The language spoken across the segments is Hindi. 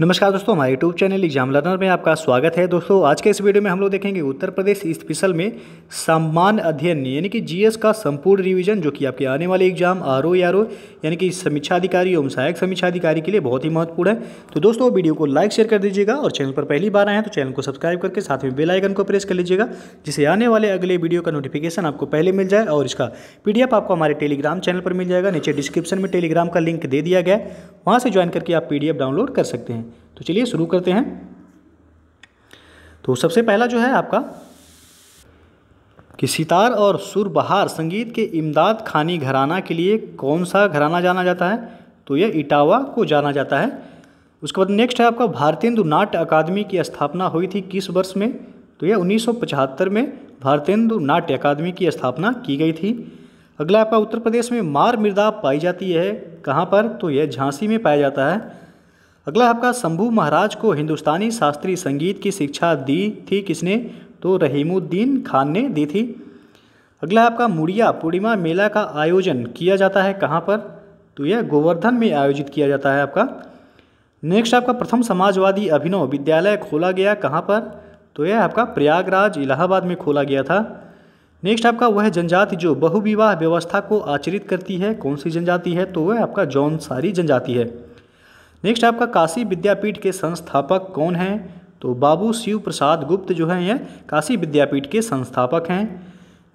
नमस्कार दोस्तों हमारे यूट्यूब चैनल एग्जाम लर्नर में आपका स्वागत है दोस्तों आज के इस वीडियो में हम लोग देखेंगे उत्तर प्रदेश स्पेशल में सम्मान अध्ययन यानी कि जीएस का संपूर्ण रिवीजन जो कि आपके आने वाले exam R O R O यानी कि समीक्षा अधिकारी एवं सहायक समीक्षा अधिकारी के लिए बहुत ही महत्वपूर्ण है तो दोस्तों वीडियो को लाइक शेयर कर दीजिएगा और चैनल पर पहली बार आए हैं तो चैनल को सब्सक्राइब करके साथ में बेलाइकन को प्रेस कर लीजिएगा जिससे आने वाले अगले वीडियो का नोटिफिकेशन आपको पहले मिल जाए और इसका पी आपको हमारे टेलीग्राम चैनल पर मिल जाएगा नीचे डिस्क्रिप्शन में टेलीग्राम का लिंक दे दिया गया वहाँ से ज्वाइन करके आप पी डाउनलोड कर सकते हैं तो चलिए शुरू करते हैं तो सबसे पहला जो है आपका कि सितार और सुरबहार संगीत के इमदाद खानी घराना के लिए कौन सा घराना जाना जाता है तो यह इटावा को जाना जाता है उसके बाद नेक्स्ट है आपका भारतेंदु नाट्य अकादमी की स्थापना हुई थी किस वर्ष में तो यह 1975 में भारतेंदु नाट्य अकादमी की स्थापना की गई थी अगला आपका उत्तर प्रदेश में मार मृदा पाई जाती है कहाँ पर तो यह झांसी में पाया जाता है अगला आपका शंभू महाराज को हिंदुस्तानी शास्त्रीय संगीत की शिक्षा दी थी किसने तो रहीमुद्दीन खान ने दी थी अगला आपका मुड़िया पूर्णिमा मेला का आयोजन किया जाता है कहाँ पर तो यह गोवर्धन में आयोजित किया जाता है आपका नेक्स्ट आपका प्रथम समाजवादी अभिनव विद्यालय खोला गया कहाँ पर तो यह आपका प्रयागराज इलाहाबाद में खोला गया था नेक्स्ट आपका वह जनजाति जो बहुविवाह व्यवस्था को आचरित करती है कौन सी जनजाति है तो वह आपका जौनसारी जनजाति है नेक्स्ट आपका काशी विद्यापीठ के संस्थापक कौन हैं तो बाबू शिव प्रसाद गुप्त जो हैं यह काशी विद्यापीठ के संस्थापक हैं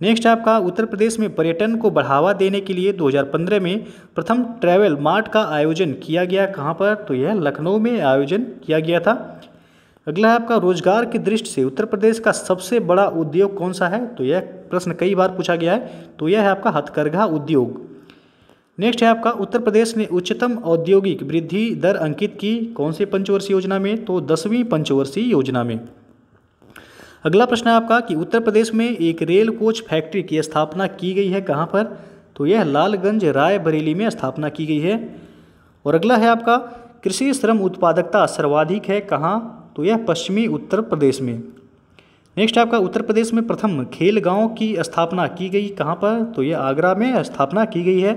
नेक्स्ट आपका उत्तर प्रदेश में पर्यटन को बढ़ावा देने के लिए 2015 में प्रथम ट्रैवल मार्ट का आयोजन किया गया कहाँ पर तो यह लखनऊ में आयोजन किया गया था अगला आपका रोजगार की दृष्टि से उत्तर प्रदेश का सबसे बड़ा उद्योग कौन सा है तो यह प्रश्न कई बार पूछा गया है तो यह है आपका हथकरघा उद्योग नेक्स्ट है आपका उत्तर प्रदेश ने उच्चतम औद्योगिक वृद्धि दर अंकित की कौन से पंचवर्षीय योजना में तो दसवीं पंचवर्षीय योजना में अगला प्रश्न है आपका कि उत्तर प्रदेश में एक रेल कोच फैक्ट्री की स्थापना की गई है कहाँ पर तो यह लालगंज राय बरेली में स्थापना की गई है और अगला है आपका कृषि श्रम उत्पादकता सर्वाधिक है कहाँ तो यह पश्चिमी उत्तर प्रदेश में नेक्स्ट आपका उत्तर प्रदेश में प्रथम खेल गांव की स्थापना की गई कहाँ पर तो यह आगरा में स्थापना की गई है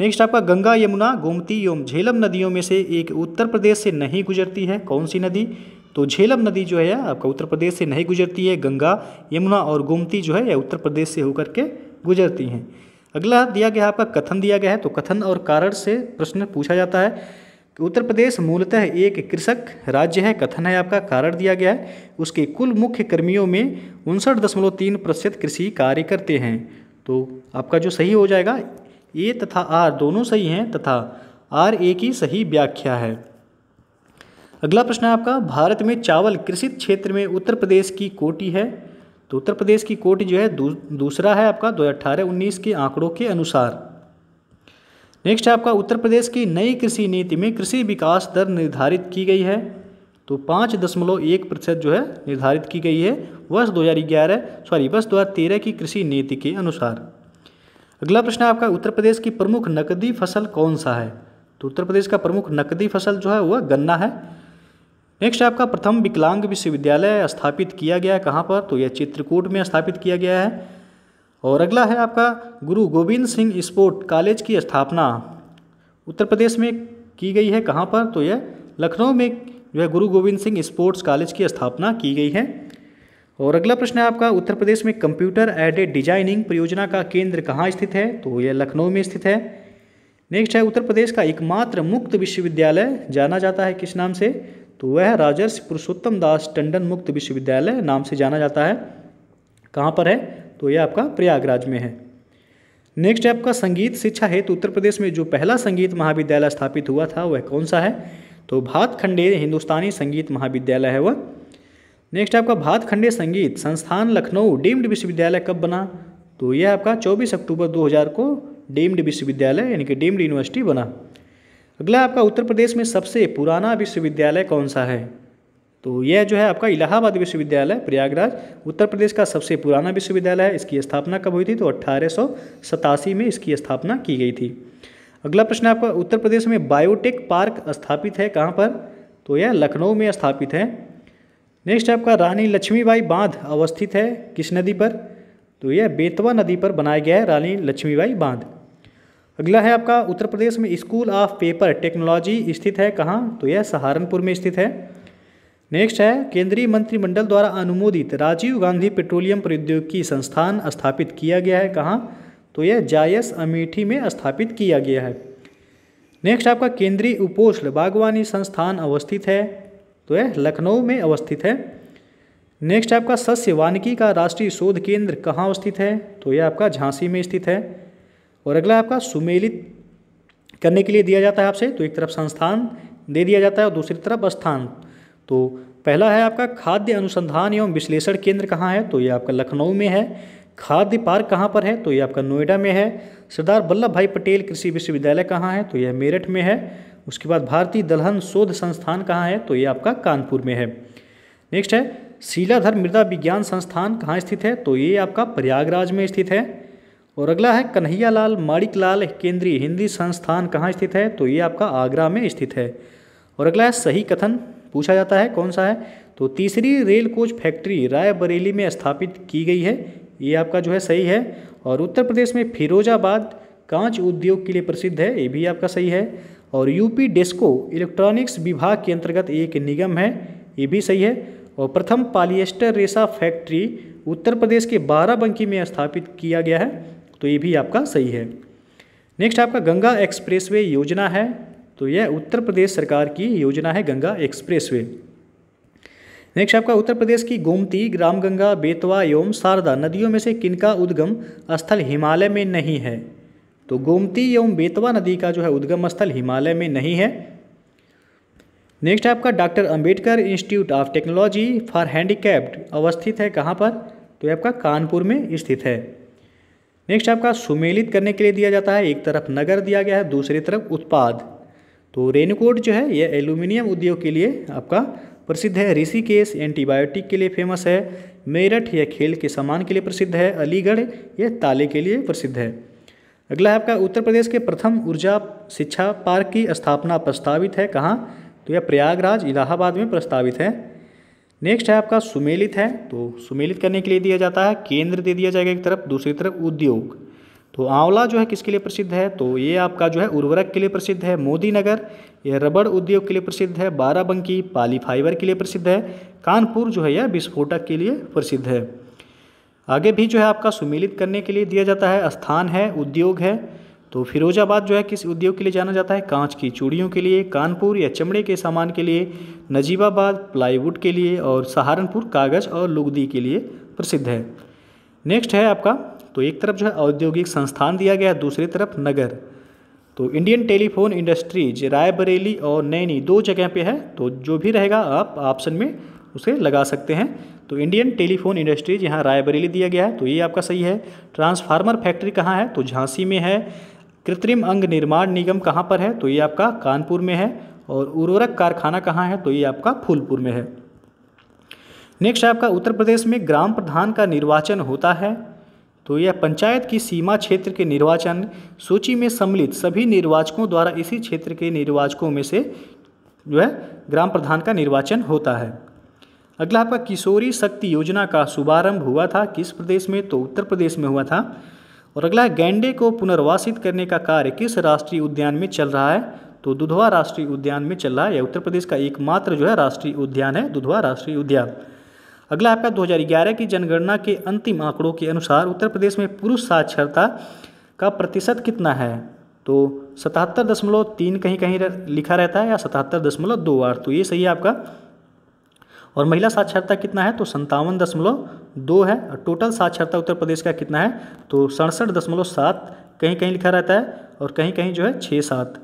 नेक्स्ट आपका गंगा यमुना गोमती एवं झेलम नदियों में से एक उत्तर प्रदेश से नहीं गुजरती है कौन सी नदी तो झेलम नदी जो है आपका उत्तर प्रदेश से नहीं गुजरती है गंगा यमुना और गोमती जो है यह उत्तर प्रदेश से होकर के गुजरती हैं अगला दिया गया आपका कथन दिया गया है तो कथन और कारण से प्रश्न पूछा जाता है कि उत्तर प्रदेश मूलतः एक कृषक राज्य है कथन है आपका कारण दिया गया है उसके कुल मुख्य कर्मियों में उनसठ दशमलव तीन प्रतिशत कृषि कार्य करते हैं तो आपका जो सही हो जाएगा ए तथा आर दोनों सही हैं तथा आर ए की सही व्याख्या है अगला प्रश्न है आपका भारत में चावल कृषि क्षेत्र में उत्तर प्रदेश की कोटि है तो उत्तर प्रदेश की कोटी जो है दू, दूसरा है आपका दो हज़ार के आंकड़ों के अनुसार नेक्स्ट है आपका उत्तर प्रदेश की नई कृषि नीति में कृषि विकास दर निर्धारित की गई है तो पाँच दशमलव एक प्रतिशत जो है निर्धारित की गई है वर्ष 2011 सॉरी वर्ष 2013 की कृषि नीति के अनुसार अगला प्रश्न है आपका उत्तर प्रदेश की प्रमुख नकदी फसल कौन सा है तो उत्तर प्रदेश का प्रमुख नकदी फसल जो है वह गन्ना है नेक्स्ट आपका प्रथम विकलांग विश्वविद्यालय स्थापित किया गया है कहाँ पर तो यह चित्रकूट में स्थापित किया गया है और अगला है आपका गुरु गोविंद सिंह स्पोर्ट कॉलेज की स्थापना उत्तर प्रदेश में की गई है कहाँ पर तो यह लखनऊ में जो है गुरु गोविंद सिंह स्पोर्ट्स कॉलेज की स्थापना की गई है और अगला प्रश्न है आपका उत्तर प्रदेश में कंप्यूटर एडेड डिजाइनिंग परियोजना का केंद्र कहाँ स्थित है तो यह लखनऊ में स्थित है नेक्स्ट है उत्तर प्रदेश का एकमात्र मुक्त विश्वविद्यालय जाना जाता है किस नाम से तो वह राजर्ष पुरुषोत्तम दास टंडन मुक्त विश्वविद्यालय नाम से जाना जाता है कहाँ पर है तो यह आपका प्रयागराज में है नेक्स्ट है आपका संगीत शिक्षा हेतु उत्तर प्रदेश में जो पहला संगीत महाविद्यालय स्थापित हुआ था वह कौन सा है तो भातखंडे हिंदुस्तानी संगीत महाविद्यालय है वह नेक्स्ट आपका भातखंडे संगीत संस्थान लखनऊ डीम्ड विश्वविद्यालय कब बना तो यह आपका 24 अक्टूबर 2000 को डीम्ड विश्वविद्यालय यानी कि डीम्ड यूनिवर्सिटी बना अगला आपका उत्तर प्रदेश में सबसे पुराना विश्वविद्यालय कौन सा है तो यह जो है आपका इलाहाबाद विश्वविद्यालय प्रयागराज उत्तर प्रदेश का सबसे पुराना विश्वविद्यालय है इसकी स्थापना कब हुई थी तो अट्ठारह में इसकी स्थापना की गई थी अगला प्रश्न आपका उत्तर प्रदेश में बायोटेक पार्क स्थापित है कहाँ पर तो यह लखनऊ में स्थापित है नेक्स्ट आपका रानी लक्ष्मीबाई बांध अवस्थित है किस नदी पर तो यह बेतवा नदी पर बनाया गया है रानी लक्ष्मीबाई बांध अगला है आपका उत्तर प्रदेश में स्कूल ऑफ पेपर टेक्नोलॉजी स्थित है कहाँ तो यह सहारनपुर में स्थित है नेक्स्ट है केंद्रीय मंत्रिमंडल द्वारा अनुमोदित राजीव गांधी पेट्रोलियम प्रौद्योगिकी संस्थान स्थापित किया गया है कहाँ तो यह जायस अमेठी में स्थापित किया गया है नेक्स्ट आपका केंद्रीय उपोष्ण बागवानी संस्थान अवस्थित है तो यह लखनऊ में अवस्थित है नेक्स्ट आपका सस्य वानिकी का राष्ट्रीय शोध केंद्र कहाँ अवस्थित है तो यह आपका झांसी में स्थित है और अगला आपका सुमेलित करने के लिए दिया जाता है आपसे तो एक तरफ संस्थान दे दिया जाता है और दूसरी तरफ स्थान तो पहला है आपका खाद्य अनुसंधान एवं विश्लेषण केंद्र कहाँ है तो ये आपका लखनऊ में है खाद्य पार्क कहाँ पर है तो ये आपका नोएडा में है सरदार वल्लभ भाई पटेल कृषि विश्वविद्यालय कहाँ है तो यह मेरठ में है उसके बाद भारतीय दलहन शोध संस्थान कहाँ है तो ये आपका कानपुर में है नेक्स्ट है शीलाधर मृदा विज्ञान संस्थान कहाँ स्थित है तो ये आपका प्रयागराज में स्थित है और अगला है कन्हैयालाल माणिकलाल केंद्रीय हिंदी संस्थान कहाँ स्थित है तो ये आपका आगरा में स्थित है और अगला है सही कथन पूछा जाता है कौन सा है तो तीसरी रेल कोच फैक्ट्री रायबरेली में स्थापित की गई है ये आपका जो है सही है और उत्तर प्रदेश में फिरोजाबाद कांच उद्योग के लिए प्रसिद्ध है ये भी आपका सही है और यूपी डेस्को इलेक्ट्रॉनिक्स विभाग के अंतर्गत एक निगम है ये भी सही है और प्रथम पालिएस्टर रेशा फैक्ट्री उत्तर प्रदेश के बाराबंकी में स्थापित किया गया है तो ये भी आपका सही है नेक्स्ट आपका गंगा एक्सप्रेसवे योजना है तो यह उत्तर प्रदेश सरकार की योजना है गंगा एक्सप्रेसवे नेक्स्ट आपका उत्तर प्रदेश की गोमती ग्राम गंगा बेतवा एवं शारदा नदियों में से किनका उद्गम स्थल हिमालय में नहीं है तो गोमती एवं बेतवा नदी का जो है उद्गम स्थल हिमालय में नहीं है नेक्स्ट आपका doctor Ambedkar institute of technology for handicapped अवस्थित है कहाँ पर तो आपका कानपुर में स्थित है नेक्स्ट आपका सुमेलित करने के लिए दिया जाता है एक तरफ नगर दिया गया है दूसरी तरफ उत्पाद तो रेनकोट जो है यह एल्यूमिनियम उद्योग के लिए आपका प्रसिद्ध है ऋषिकेश एंटीबायोटिक के लिए फेमस है मेरठ यह खेल के सामान के लिए प्रसिद्ध है अलीगढ़ यह ताले के लिए प्रसिद्ध है अगला है आपका उत्तर प्रदेश के प्रथम ऊर्जा शिक्षा पार्क की स्थापना प्रस्तावित है कहाँ तो यह प्रयागराज इलाहाबाद में प्रस्तावित है नेक्स्ट है आपका सुमेलित है तो सुमेलित करने के लिए दिया जाता है केंद्र दे दिया जाएगा एक तरफ दूसरी तरफ उद्योग तो आंवला जो है किसके लिए प्रसिद्ध है तो ये आपका जो है उर्वरक के लिए प्रसिद्ध है मोदी नगर यह रबड़ उद्योग के लिए प्रसिद्ध है बाराबंकी पाली फाइबर के लिए प्रसिद्ध है कानपुर जो है यह विस्फोटक के लिए प्रसिद्ध है आगे भी जो है आपका सुमिलित करने के लिए दिया जाता है स्थान है उद्योग है तो फिरोजाबाद जो है किस उद्योग के लिए जाना जाता है कांच की चूड़ियों के लिए कानपुर या चमड़े के सामान के लिए नजीबाबाद प्लाईवुड के लिए और सहारनपुर कागज़ और लुगदी के लिए प्रसिद्ध है नेक्स्ट है आपका तो एक तरफ जो है औद्योगिक संस्थान दिया गया दूसरी तरफ नगर तो इंडियन टेलीफोन इंडस्ट्रीज रायबरेली और नैनी दो जगह पे है तो जो भी रहेगा आप ऑप्शन में उसे लगा सकते हैं तो इंडियन टेलीफोन इंडस्ट्रीज यहाँ रायबरेली दिया गया है तो ये आपका सही है ट्रांसफार्मर फैक्ट्री कहाँ है तो झांसी में है कृत्रिम अंग निर्माण निगम कहाँ पर है तो ये आपका कानपुर में है और उर्वरक कारखाना कहाँ है तो ये आपका फूलपुर में है नेक्स्ट आपका उत्तर प्रदेश में ग्राम प्रधान का निर्वाचन होता है तो यह पंचायत की सीमा क्षेत्र के निर्वाचन सूची में सम्मिलित सभी निर्वाचकों द्वारा इसी क्षेत्र के निर्वाचकों में से जो है ग्राम प्रधान का निर्वाचन होता है अगला आपका किशोरी शक्ति योजना का शुभारंभ हुआ था किस प्रदेश में तो उत्तर प्रदेश में हुआ था और अगला गैंडे को पुनर्वासित करने का कार्य किस राष्ट्रीय उद्यान में चल रहा है तो दुधवा राष्ट्रीय उद्यान में चल रहा है उत्तर प्रदेश का एकमात्र जो है राष्ट्रीय उद्यान है दुधवा राष्ट्रीय उद्यान अगला आपका 2011 की जनगणना के अंतिम आंकड़ों के अनुसार उत्तर प्रदेश में पुरुष साक्षरता का प्रतिशत कितना है तो सतहत्तर दशमलव तीन कहीं कहीं लिखा रहता है या सतहत्तर दशमलव दो तो ये सही है आपका और महिला साक्षरता कितना है तो संतावन दशमलव दो है और टोटल साक्षरता उत्तर प्रदेश का कितना है तो सड़सठ दशमलव सात कहीं कहीं लिखा रहता है और कहीं कहीं जो है छः सात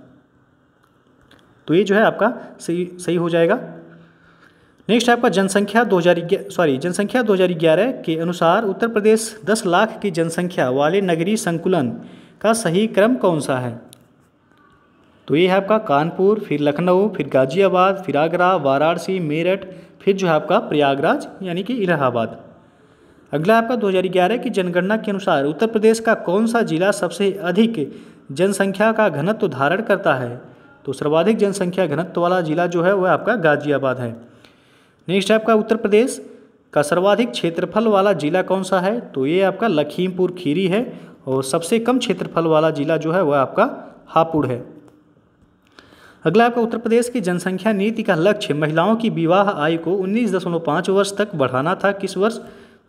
तो ये जो है आपका सही सही हो जाएगा नेक्स्ट आपका जनसंख्या दो हज़ार सॉरी जनसंख्या दो के अनुसार उत्तर प्रदेश दस लाख की जनसंख्या वाले नगरीय संकुलन का सही क्रम कौन सा है तो ये है आपका कानपुर फिर लखनऊ फिर गाजियाबाद फिर आगरा वाराणसी मेरठ फिर जो है आपका प्रयागराज यानी कि इलाहाबाद अगला आपका 2011 की जनगणना के अनुसार उत्तर प्रदेश का कौन सा जिला सबसे अधिक जनसंख्या का घनत्व धारण करता है तो सर्वाधिक जनसंख्या घनत्व वाला जिला जो है वह आपका गाजियाबाद है नेक्स्ट है आपका उत्तर प्रदेश का सर्वाधिक क्षेत्रफल वाला जिला कौन सा है तो ये आपका लखीमपुर खीरी है और सबसे कम क्षेत्रफल वाला जिला जो है वह आपका हापुड़ है अगला आपका उत्तर प्रदेश की जनसंख्या नीति का लक्ष्य महिलाओं की विवाह आयु को उन्नीस दशमलव पाँच वर्ष तक बढ़ाना था किस वर्ष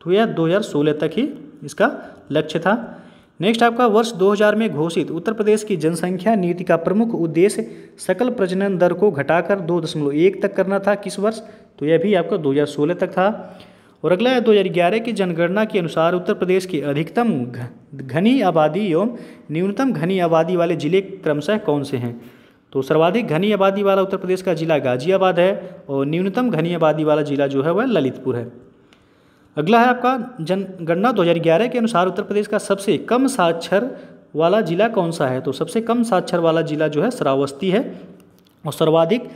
तो यह दो हज़ार सोलह तक ही इसका लक्ष्य था नेक्स्ट आपका वर्ष 2000 में घोषित उत्तर प्रदेश की जनसंख्या नीति का प्रमुख उद्देश्य सकल प्रजनन दर को घटाकर दो दशमलव एक तक करना था किस वर्ष तो यह भी आपका 2016 तक था और अगला है 2011 की जनगणना के अनुसार उत्तर प्रदेश की अधिकतम घनी आबादी एवं न्यूनतम घनी आबादी वाले जिले क्रमशः कौन से हैं तो सर्वाधिक घनी आबादी वाला उत्तर प्रदेश का जिला गाजियाबाद है और न्यूनतम घनी आबादी वाला जिला जो है वह ललितपुर है अगला है आपका जनगणना 2011 के अनुसार उत्तर प्रदेश का सबसे कम साक्षर वाला जिला कौन सा है तो सबसे कम साक्षर वाला जिला जो है श्रावस्ती है और सर्वाधिक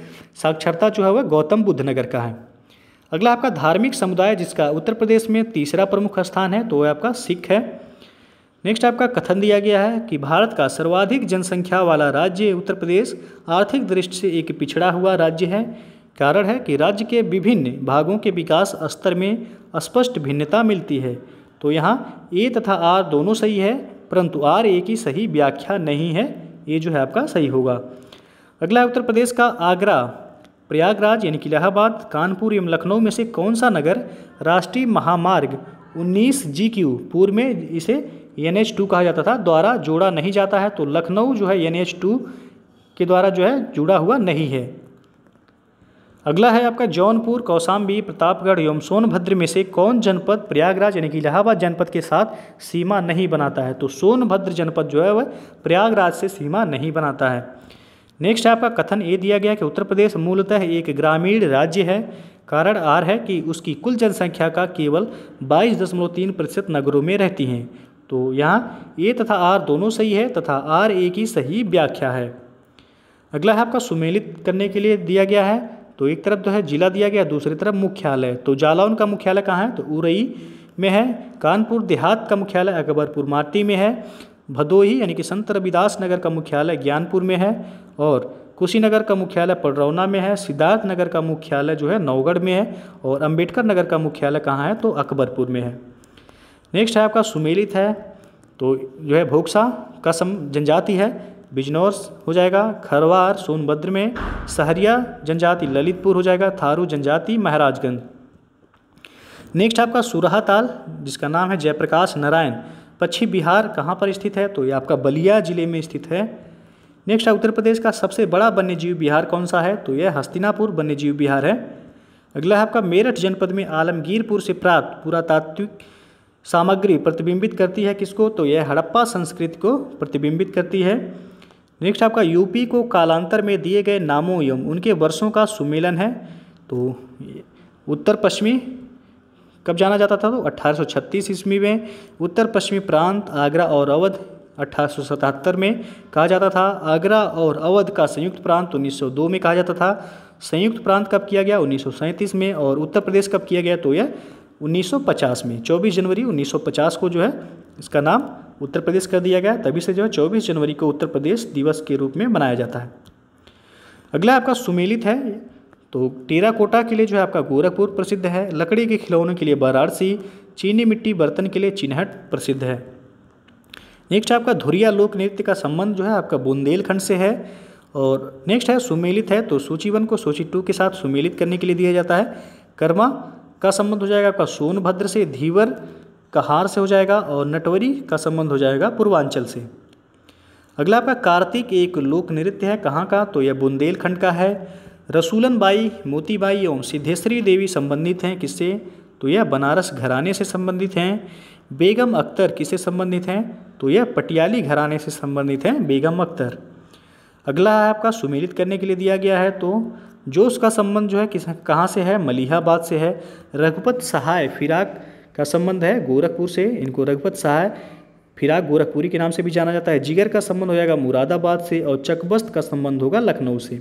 साक्षरता जो है वह गौतम बुद्ध नगर का है अगला आपका धार्मिक समुदाय जिसका उत्तर प्रदेश में तीसरा प्रमुख स्थान है तो वह आपका सिख है नेक्स्ट आपका कथन दिया गया है कि भारत का सर्वाधिक जनसंख्या वाला राज्य उत्तर प्रदेश आर्थिक दृष्टि से एक पिछड़ा हुआ राज्य है कारण है कि राज्य के विभिन्न भागों के विकास स्तर में स्पष्ट भिन्नता मिलती है तो यहाँ ए तथा आर दोनों सही है परंतु आर ए की सही व्याख्या नहीं है ये जो है आपका सही होगा अगला उत्तर प्रदेश का आगरा प्रयागराज यानी कि इलाहाबाद कानपुर एवं लखनऊ में से कौन सा नगर राष्ट्रीय महामार्ग 19 जी क्यू पूर्व में इसे एन एच टू कहा जाता था द्वारा जोड़ा नहीं जाता है तो लखनऊ जो है एन एच टू के द्वारा जो है जुड़ा हुआ नहीं है अगला है आपका जौनपुर कौशाम्बी प्रतापगढ़ एवं सोनभद्र में से कौन जनपद प्रयागराज यानी कि इलाहाबाद जनपद के साथ सीमा नहीं बनाता है तो सोनभद्र जनपद जो है वह प्रयागराज से सीमा नहीं बनाता है नेक्स्ट आपका कथन ये दिया गया कि उत्तर प्रदेश मूलतः एक ग्रामीण राज्य है कारण आर है कि उसकी कुल जनसंख्या का केवल 22.3 प्रतिशत नगरों में रहती हैं तो यहाँ ए तथा आर दोनों सही है तथा आर ए की सही व्याख्या है अगला है आपका सुमेलित करने के लिए दिया गया है तो एक तरफ तो है जिला दिया गया दूसरी तरफ मुख्यालय तो जालौन का मुख्यालय कहाँ है तो उरई में है कानपुर देहात का मुख्यालय अकबरपुर माटी में है भदोही यानी कि संत रविदास नगर का मुख्यालय ज्ञानपुर में है और कुशीनगर का मुख्यालय पडरौना में है सिद्धार्थ नगर का मुख्यालय जो है नौगढ़ में है और अंबेडकर नगर का मुख्यालय कहाँ है तो अकबरपुर में है नेक्स्ट है आपका सुमेलित है तो जो है भोक्सा कसम जनजाति है बिजनौर हो जाएगा खरवार सोनभद्र में सहरिया जनजाति ललितपुर हो जाएगा थारू जनजाति महाराजगंज नेक्स्ट आपका सुरहा ताल जिसका नाम है जयप्रकाश नारायण पश्चिम बिहार कहाँ पर स्थित है तो ये आपका बलिया जिले में स्थित है नेक्स्ट है उत्तर प्रदेश का सबसे बड़ा वन्यजीव बिहार कौन सा है तो यह हस्तिनापुर वन्यजीव बिहार है अगला है आपका मेरठ जनपद में आलमगीरपुर से प्राप्त पुरातात्विक सामग्री प्रतिबिंबित करती है किसको तो यह हड़प्पा संस्कृति को प्रतिबिंबित करती है नेक्स्ट आपका यूपी को कालांतर में दिए गए नामों एवं उनके वर्षों का सुमेलन है तो उत्तर पश्चिमी कब जाना जाता था तो 1836 ईस्वी में उत्तर पश्चिमी प्रांत आगरा और अवध 1877 में कहा जाता था आगरा और अवध का संयुक्त प्रांत 1902 में कहा जाता था संयुक्त प्रांत कब किया गया उन्नीस में और उत्तर प्रदेश कब किया गया तो यह 1950 में 24 जनवरी 1950 को जो है इसका नाम उत्तर प्रदेश कर दिया गया तभी से जो है चौबीस जनवरी को उत्तर प्रदेश दिवस के रूप में मनाया जाता है अगला आपका सुमेलित है तो टेराकोटा के लिए जो है आपका गोरखपुर प्रसिद्ध है लकड़ी के खिलौनों के लिए वाराणसी चीनी मिट्टी बर्तन के लिए चिन्हट प्रसिद्ध है नेक्स्ट आपका धुरिया लोक नृत्य का संबंध जो है आपका बुंदेलखंड से है और नेक्स्ट है सुमेलित है तो सूची वन को सूची टू के साथ सुमेलित करने के लिए दिया जाता है कर्मा का संबंध हो जाएगा आपका सोनभद्र से धीवर कहार से हो जाएगा और नटवरी का संबंध हो जाएगा पूर्वांचल से अगला आपका कार्तिक एक लोक नृत्य है कहाँ का तो यह बुंदेलखंड का है रसूलन बाई मोतीबाई एवं सिद्धेश्वरी देवी संबंधित हैं किससे तो यह बनारस घराने से संबंधित हैं बेगम अख्तर किससे संबंधित हैं तो यह पटियाली घराने से संबंधित हैं बेगम अख्तर अगला है आपका सुमेलित करने के लिए दिया गया है तो जो उसका संबंध जो है किस कहाँ से है मलिहाबाद से है रघुपत सहाय फिराक का संबंध है गोरखपुर से इनको रघुपत सहाय फिराक गोरखपुरी के नाम से भी जाना जाता है जिगर का संबंध हो जाएगा मुरादाबाद से और चकबस्त का संबंध होगा लखनऊ से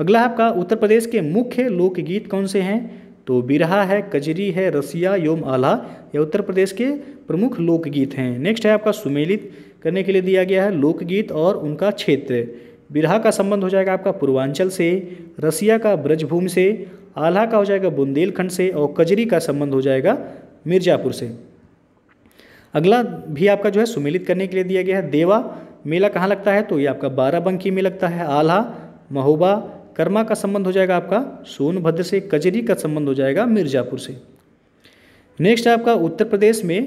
अगला है आपका उत्तर प्रदेश के मुख्य लोकगीत कौन से हैं तो बिरहा है कजरी है रसिया योम आला यह उत्तर प्रदेश के प्रमुख लोकगीत हैं नेक्स्ट है आपका सुमेलित करने के लिए दिया गया है लोकगीत और उनका क्षेत्र बिरहा का संबंध हो जाएगा आपका पूर्वांचल से रसिया का ब्रजभूमि से आल्हा का हो जाएगा बुंदेलखंड से और कजरी का संबंध हो जाएगा मिर्जापुर से अगला भी आपका जो है सुमेलित करने के लिए दिया गया है देवा मेला कहाँ लगता है तो ये आपका बाराबंकी में लगता है आल्हा महोबा कर्मा का संबंध हो जाएगा आपका सोनभद्र से कजरी का संबंध हो जाएगा मिर्जापुर से नेक्स्ट आपका उत्तर प्रदेश में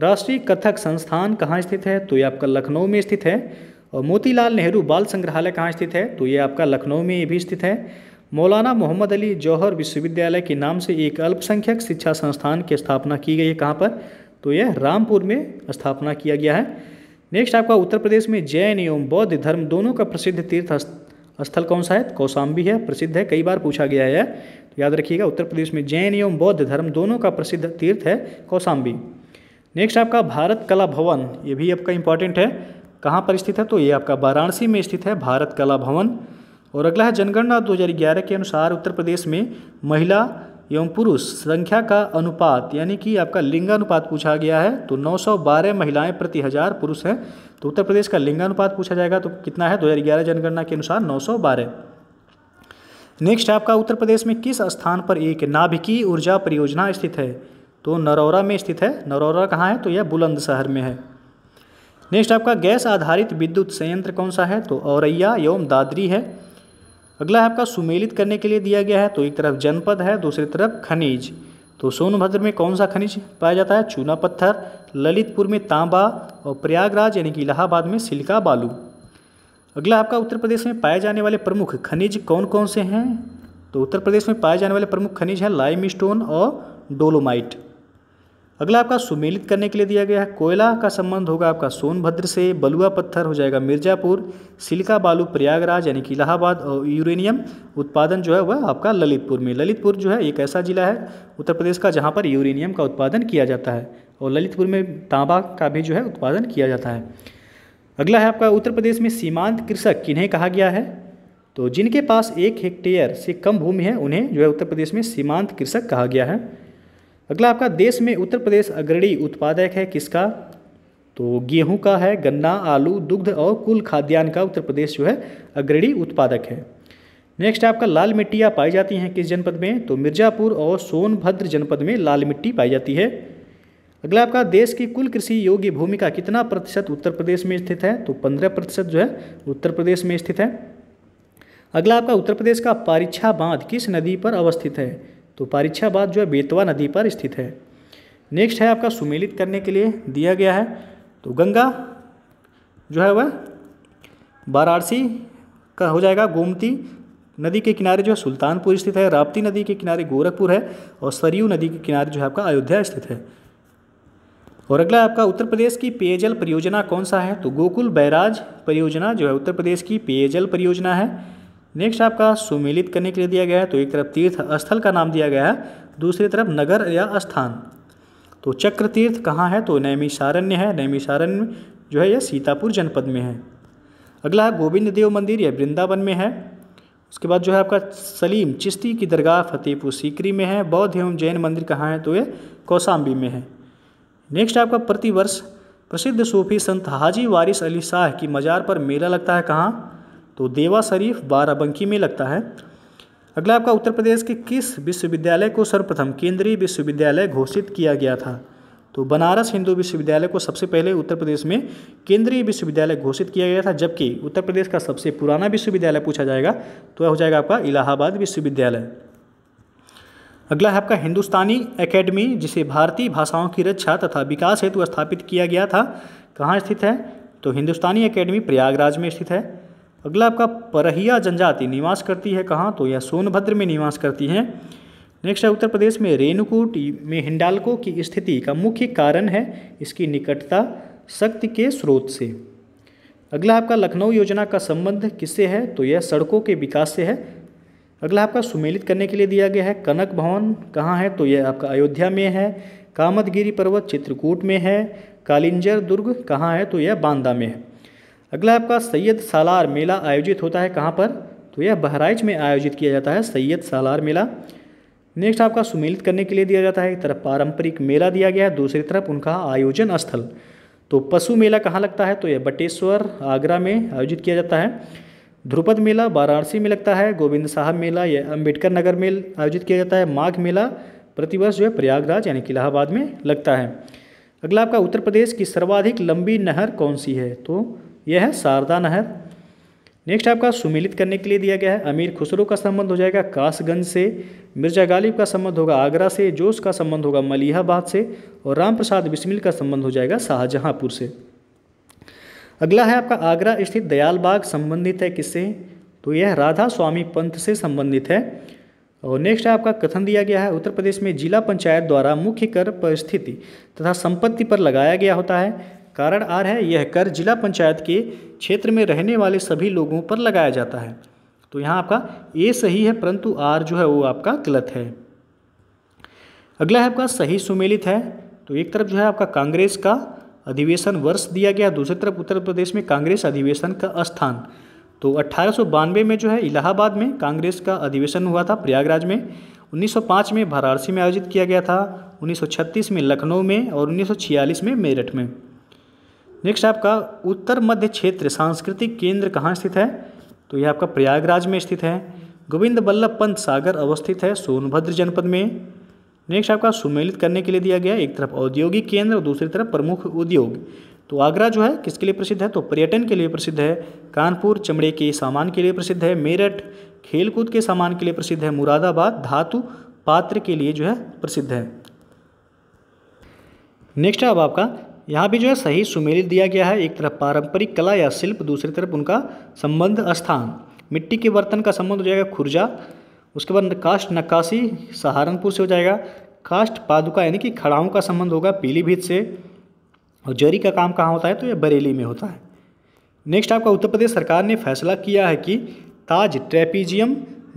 राष्ट्रीय कथक संस्थान कहाँ स्थित है तो ये आपका लखनऊ में स्थित है और मोतीलाल नेहरू बाल संग्रहालय कहाँ स्थित है तो ये आपका लखनऊ में भी स्थित है मौलाना मोहम्मद अली जौहर विश्वविद्यालय के नाम से एक अल्पसंख्यक शिक्षा संस्थान की स्थापना की गई है कहाँ पर तो यह रामपुर में स्थापना किया गया है नेक्स्ट आपका उत्तर प्रदेश में जैन एवं बौद्ध धर्म दोनों का प्रसिद्ध तीर्थ स्थल कौन सा है कौशाम्बी है प्रसिद्ध है कई बार पूछा गया है तो याद रखिएगा उत्तर प्रदेश में जैन एवं बौद्ध धर्म दोनों का प्रसिद्ध तीर्थ है कौशाम्बी नेक्स्ट आपका भारत कला भवन ये भी आपका इंपॉर्टेंट है कहाँ पर स्थित है तो ये आपका वाराणसी में स्थित है भारत कला भवन और अगला है जनगणना 2011 के अनुसार उत्तर प्रदेश में महिला एवं पुरुष संख्या का अनुपात यानी कि आपका लिंगानुपात पूछा गया है तो 912 महिलाएं प्रति हज़ार पुरुष हैं तो उत्तर प्रदेश का लिंगानुपात पूछा जाएगा तो कितना है 2011 जनगणना के अनुसार 912 नेक्स्ट आपका उत्तर प्रदेश में किस स्थान पर एक नाभिकी ऊर्जा परियोजना स्थित है तो नरौरा में स्थित है नरौरा कहाँ है तो यह बुलंदशहर में है नेक्स्ट आपका गैस आधारित विद्युत संयंत्र कौन सा है तो औरैया एवं दादरी है अगला है आपका सुमेलित करने के लिए दिया गया है तो एक तरफ जनपद है दूसरी तरफ खनिज तो सोनभद्र में कौन सा खनिज पाया जाता है चूना पत्थर ललितपुर में तांबा और प्रयागराज यानी कि इलाहाबाद में सिल्का बालू अगला आपका उत्तर प्रदेश में पाए जाने वाले प्रमुख खनिज कौन कौन से हैं तो उत्तर प्रदेश में पाए जाने वाले प्रमुख खनिज हैं लाइम स्टोन और डोलोमाइट अगला आपका सुमेलित करने के लिए दिया गया है कोयला का संबंध होगा आपका सोनभद्र से बलुआ पत्थर हो जाएगा मिर्जापुर सिलिका बालू प्रयागराज यानी कि इलाहाबाद और यूरेनियम उत्पादन जो है वह आपका ललितपुर में ललितपुर जो है एक ऐसा ज़िला है उत्तर प्रदेश का जहाँ पर यूरेनियम का उत्पादन किया जाता है और ललितपुर में तांबा का भी जो है उत्पादन किया जाता है अगला है आपका उत्तर प्रदेश में सीमांत कृषक किन्हें कहा गया है तो जिनके पास एक हेक्टेयर से कम भूमि है उन्हें जो है उत्तर प्रदेश में सीमांत कृषक कहा गया है अगला आपका देश में उत्तर प्रदेश अग्रणी उत्पादक है किसका तो गेहूं का है गन्ना आलू दुग्ध और कुल खाद्यान्न का उत्तर प्रदेश जो है अग्रणी उत्पादक है नेक्स्ट आपका लाल मिट्टियाँ पाई जाती हैं किस जनपद में तो मिर्ज़ापुर और सोनभद्र जनपद में लाल मिट्टी पाई जाती है अगला आपका देश की कुल कृषि योग्य भूमि का कितना प्रतिशत उत्तर प्रदेश में स्थित है तो पंद्रह प्रतिशत जो है उत्तर प्रदेश में स्थित है अगला आपका उत्तर प्रदेश का पारिछा बांध किस नदी पर अवस्थित है तो बाद जो है बेतवा नदी पर स्थित है नेक्स्ट है आपका सुमेलित करने के लिए दिया गया है तो गंगा जो है वह वाराणसी का हो जाएगा गोमती नदी के किनारे जो है सुल्तानपुर स्थित है राप्ती नदी के किनारे गोरखपुर है और सरयू नदी के किनारे जो है आपका अयोध्या स्थित है और अगला आपका उत्तर प्रदेश की पेयजल परियोजना कौन सा है तो गोकुल बैराज परियोजना जो है उत्तर प्रदेश की पेयजल परियोजना है नेक्स्ट आपका सुमिलित करने के लिए दिया गया है तो एक तरफ तीर्थ स्थल का नाम दिया गया है दूसरी तरफ नगर या स्थान तो चक्र तीर्थ कहाँ है तो नैमिषारण्य है नैमिषारण्य जो है यह सीतापुर जनपद में है अगला है गोविंद देव मंदिर यह वृंदावन में है उसके बाद जो है आपका सलीम चिश्ती की दरगाह फतेहपुर सीकरी में है बौद्ध एवं जैन मंदिर कहाँ है तो ये कौसाम्बी में है नेक्स्ट आपका प्रतिवर्ष प्रसिद्ध सूफी संत हाजी वारिस अली शाह की मज़ार पर मेला लगता है कहाँ तो देवा शरीफ बाराबंकी में लगता है अगला आपका उत्तर प्रदेश के किस विश्वविद्यालय को सर्वप्रथम केंद्रीय विश्वविद्यालय घोषित किया गया था तो बनारस हिंदू विश्वविद्यालय को सबसे पहले उत्तर प्रदेश में केंद्रीय विश्वविद्यालय घोषित किया गया था जबकि उत्तर प्रदेश का सबसे पुराना विश्वविद्यालय पूछा जाएगा तो यह हो जाएगा आपका इलाहाबाद विश्वविद्यालय अगला है आपका हिंदुस्तानी एकेडमी जिसे भारतीय भाषाओं की रक्षा तथा विकास हेतु स्थापित किया गया था कहाँ स्थित है तो हिंदुस्तानी अकेडमी प्रयागराज में स्थित है अगला आपका परहिया जनजाति निवास करती है कहाँ तो यह सोनभद्र में निवास करती है नेक्स्ट है उत्तर प्रदेश में रेणुकूट में हिंडालको की स्थिति का मुख्य कारण है इसकी निकटता शक्ति के स्रोत से अगला आपका लखनऊ योजना का संबंध किससे है तो यह सड़कों के विकास से है अगला आपका सुमेलित करने के लिए दिया गया है कनक भवन कहाँ है तो यह आपका अयोध्या में है कामतगिरी पर्वत चित्रकूट में है कालिंजर दुर्ग कहाँ है तो यह बांदा में है अगला आपका सैयद सालार मेला आयोजित होता है कहाँ पर तो यह बहराइच में आयोजित किया जाता है सैयद सालार मेला नेक्स्ट आपका सुमेलित करने के लिए दिया जाता है एक तरफ पारंपरिक मेला दिया गया है दूसरी तरफ उनका आयोजन स्थल तो पशु मेला कहाँ लगता है तो यह बटेश्वर आगरा में आयोजित किया जाता है ध्रुपद मेला वाराणसी में लगता है गोविंद साहब मेला यह अम्बेडकर नगर में आयोजित किया जाता है माघ मेला प्रतिवर्ष जो है प्रयागराज यानी कि इलाहाबाद में लगता है अगला आपका उत्तर प्रदेश की सर्वाधिक लंबी नहर कौन सी है तो यह है शारदा नहर नेक्स्ट आपका सुमिलित करने के लिए दिया गया है अमीर खुसरो का संबंध हो जाएगा कासगंज से मिर्जा गालिब का संबंध होगा आगरा से जोश का संबंध होगा मलिहाबाद से और राम प्रसाद बिस्मिल का संबंध हो जाएगा शाहजहाँपुर से अगला है आपका आगरा स्थित दयाल बाग संबंधित है किससे तो यह राधा स्वामी पंथ से संबंधित है और नेक्स्ट है आपका कथन दिया गया है उत्तर प्रदेश में जिला पंचायत द्वारा मुख्य कर परिस्थिति तथा संपत्ति पर लगाया गया होता है कारण आर है यह कर जिला पंचायत के क्षेत्र में रहने वाले सभी लोगों पर लगाया जाता है तो यहाँ आपका ए सही है परंतु आर जो है वो आपका गलत है अगला है आपका सही सुमेलित है तो एक तरफ जो है आपका कांग्रेस का अधिवेशन वर्ष दिया गया दूसरी तरफ उत्तर प्रदेश में कांग्रेस अधिवेशन का स्थान तो अट्ठारह में जो है इलाहाबाद में कांग्रेस का अधिवेशन हुआ था प्रयागराज में 1905 में वाराणसी में आयोजित किया गया था 1936 में लखनऊ में और 1946 में मेरठ में नेक्स्ट आपका उत्तर मध्य क्षेत्र सांस्कृतिक केंद्र कहाँ स्थित है तो यह आपका प्रयागराज में स्थित है गोविंद बल्लभ पंत सागर अवस्थित है सोनभद्र जनपद में नेक्स्ट आपका सुमेलित करने के लिए दिया गया एक तरफ औद्योगिक केंद्र और दूसरी तरफ प्रमुख उद्योग तो आगरा जो है किसके लिए प्रसिद्ध है तो पर्यटन के लिए प्रसिद्ध है कानपुर चमड़े के सामान के लिए प्रसिद्ध है मेरठ खेलकूद के सामान के लिए प्रसिद्ध है मुरादाबाद धातु पात्र के लिए जो है प्रसिद्ध है नेक्स्ट अब आपका यहाँ भी जो है सही सुमेलित दिया गया है एक तरफ पारंपरिक कला या शिल्प दूसरी तरफ उनका संबंध स्थान मिट्टी के बर्तन का संबंध हो जाएगा खुर्जा उसके बाद काष्ट नक्काशी सहारनपुर से हो जाएगा काष्ट पादुका यानी कि खड़ाओं का संबंध होगा पीलीभीत से और जरी का काम कहाँ होता है तो यह बरेली में होता है नेक्स्ट आपका उत्तर प्रदेश सरकार ने फैसला किया है कि ताज ट्रेपीजियम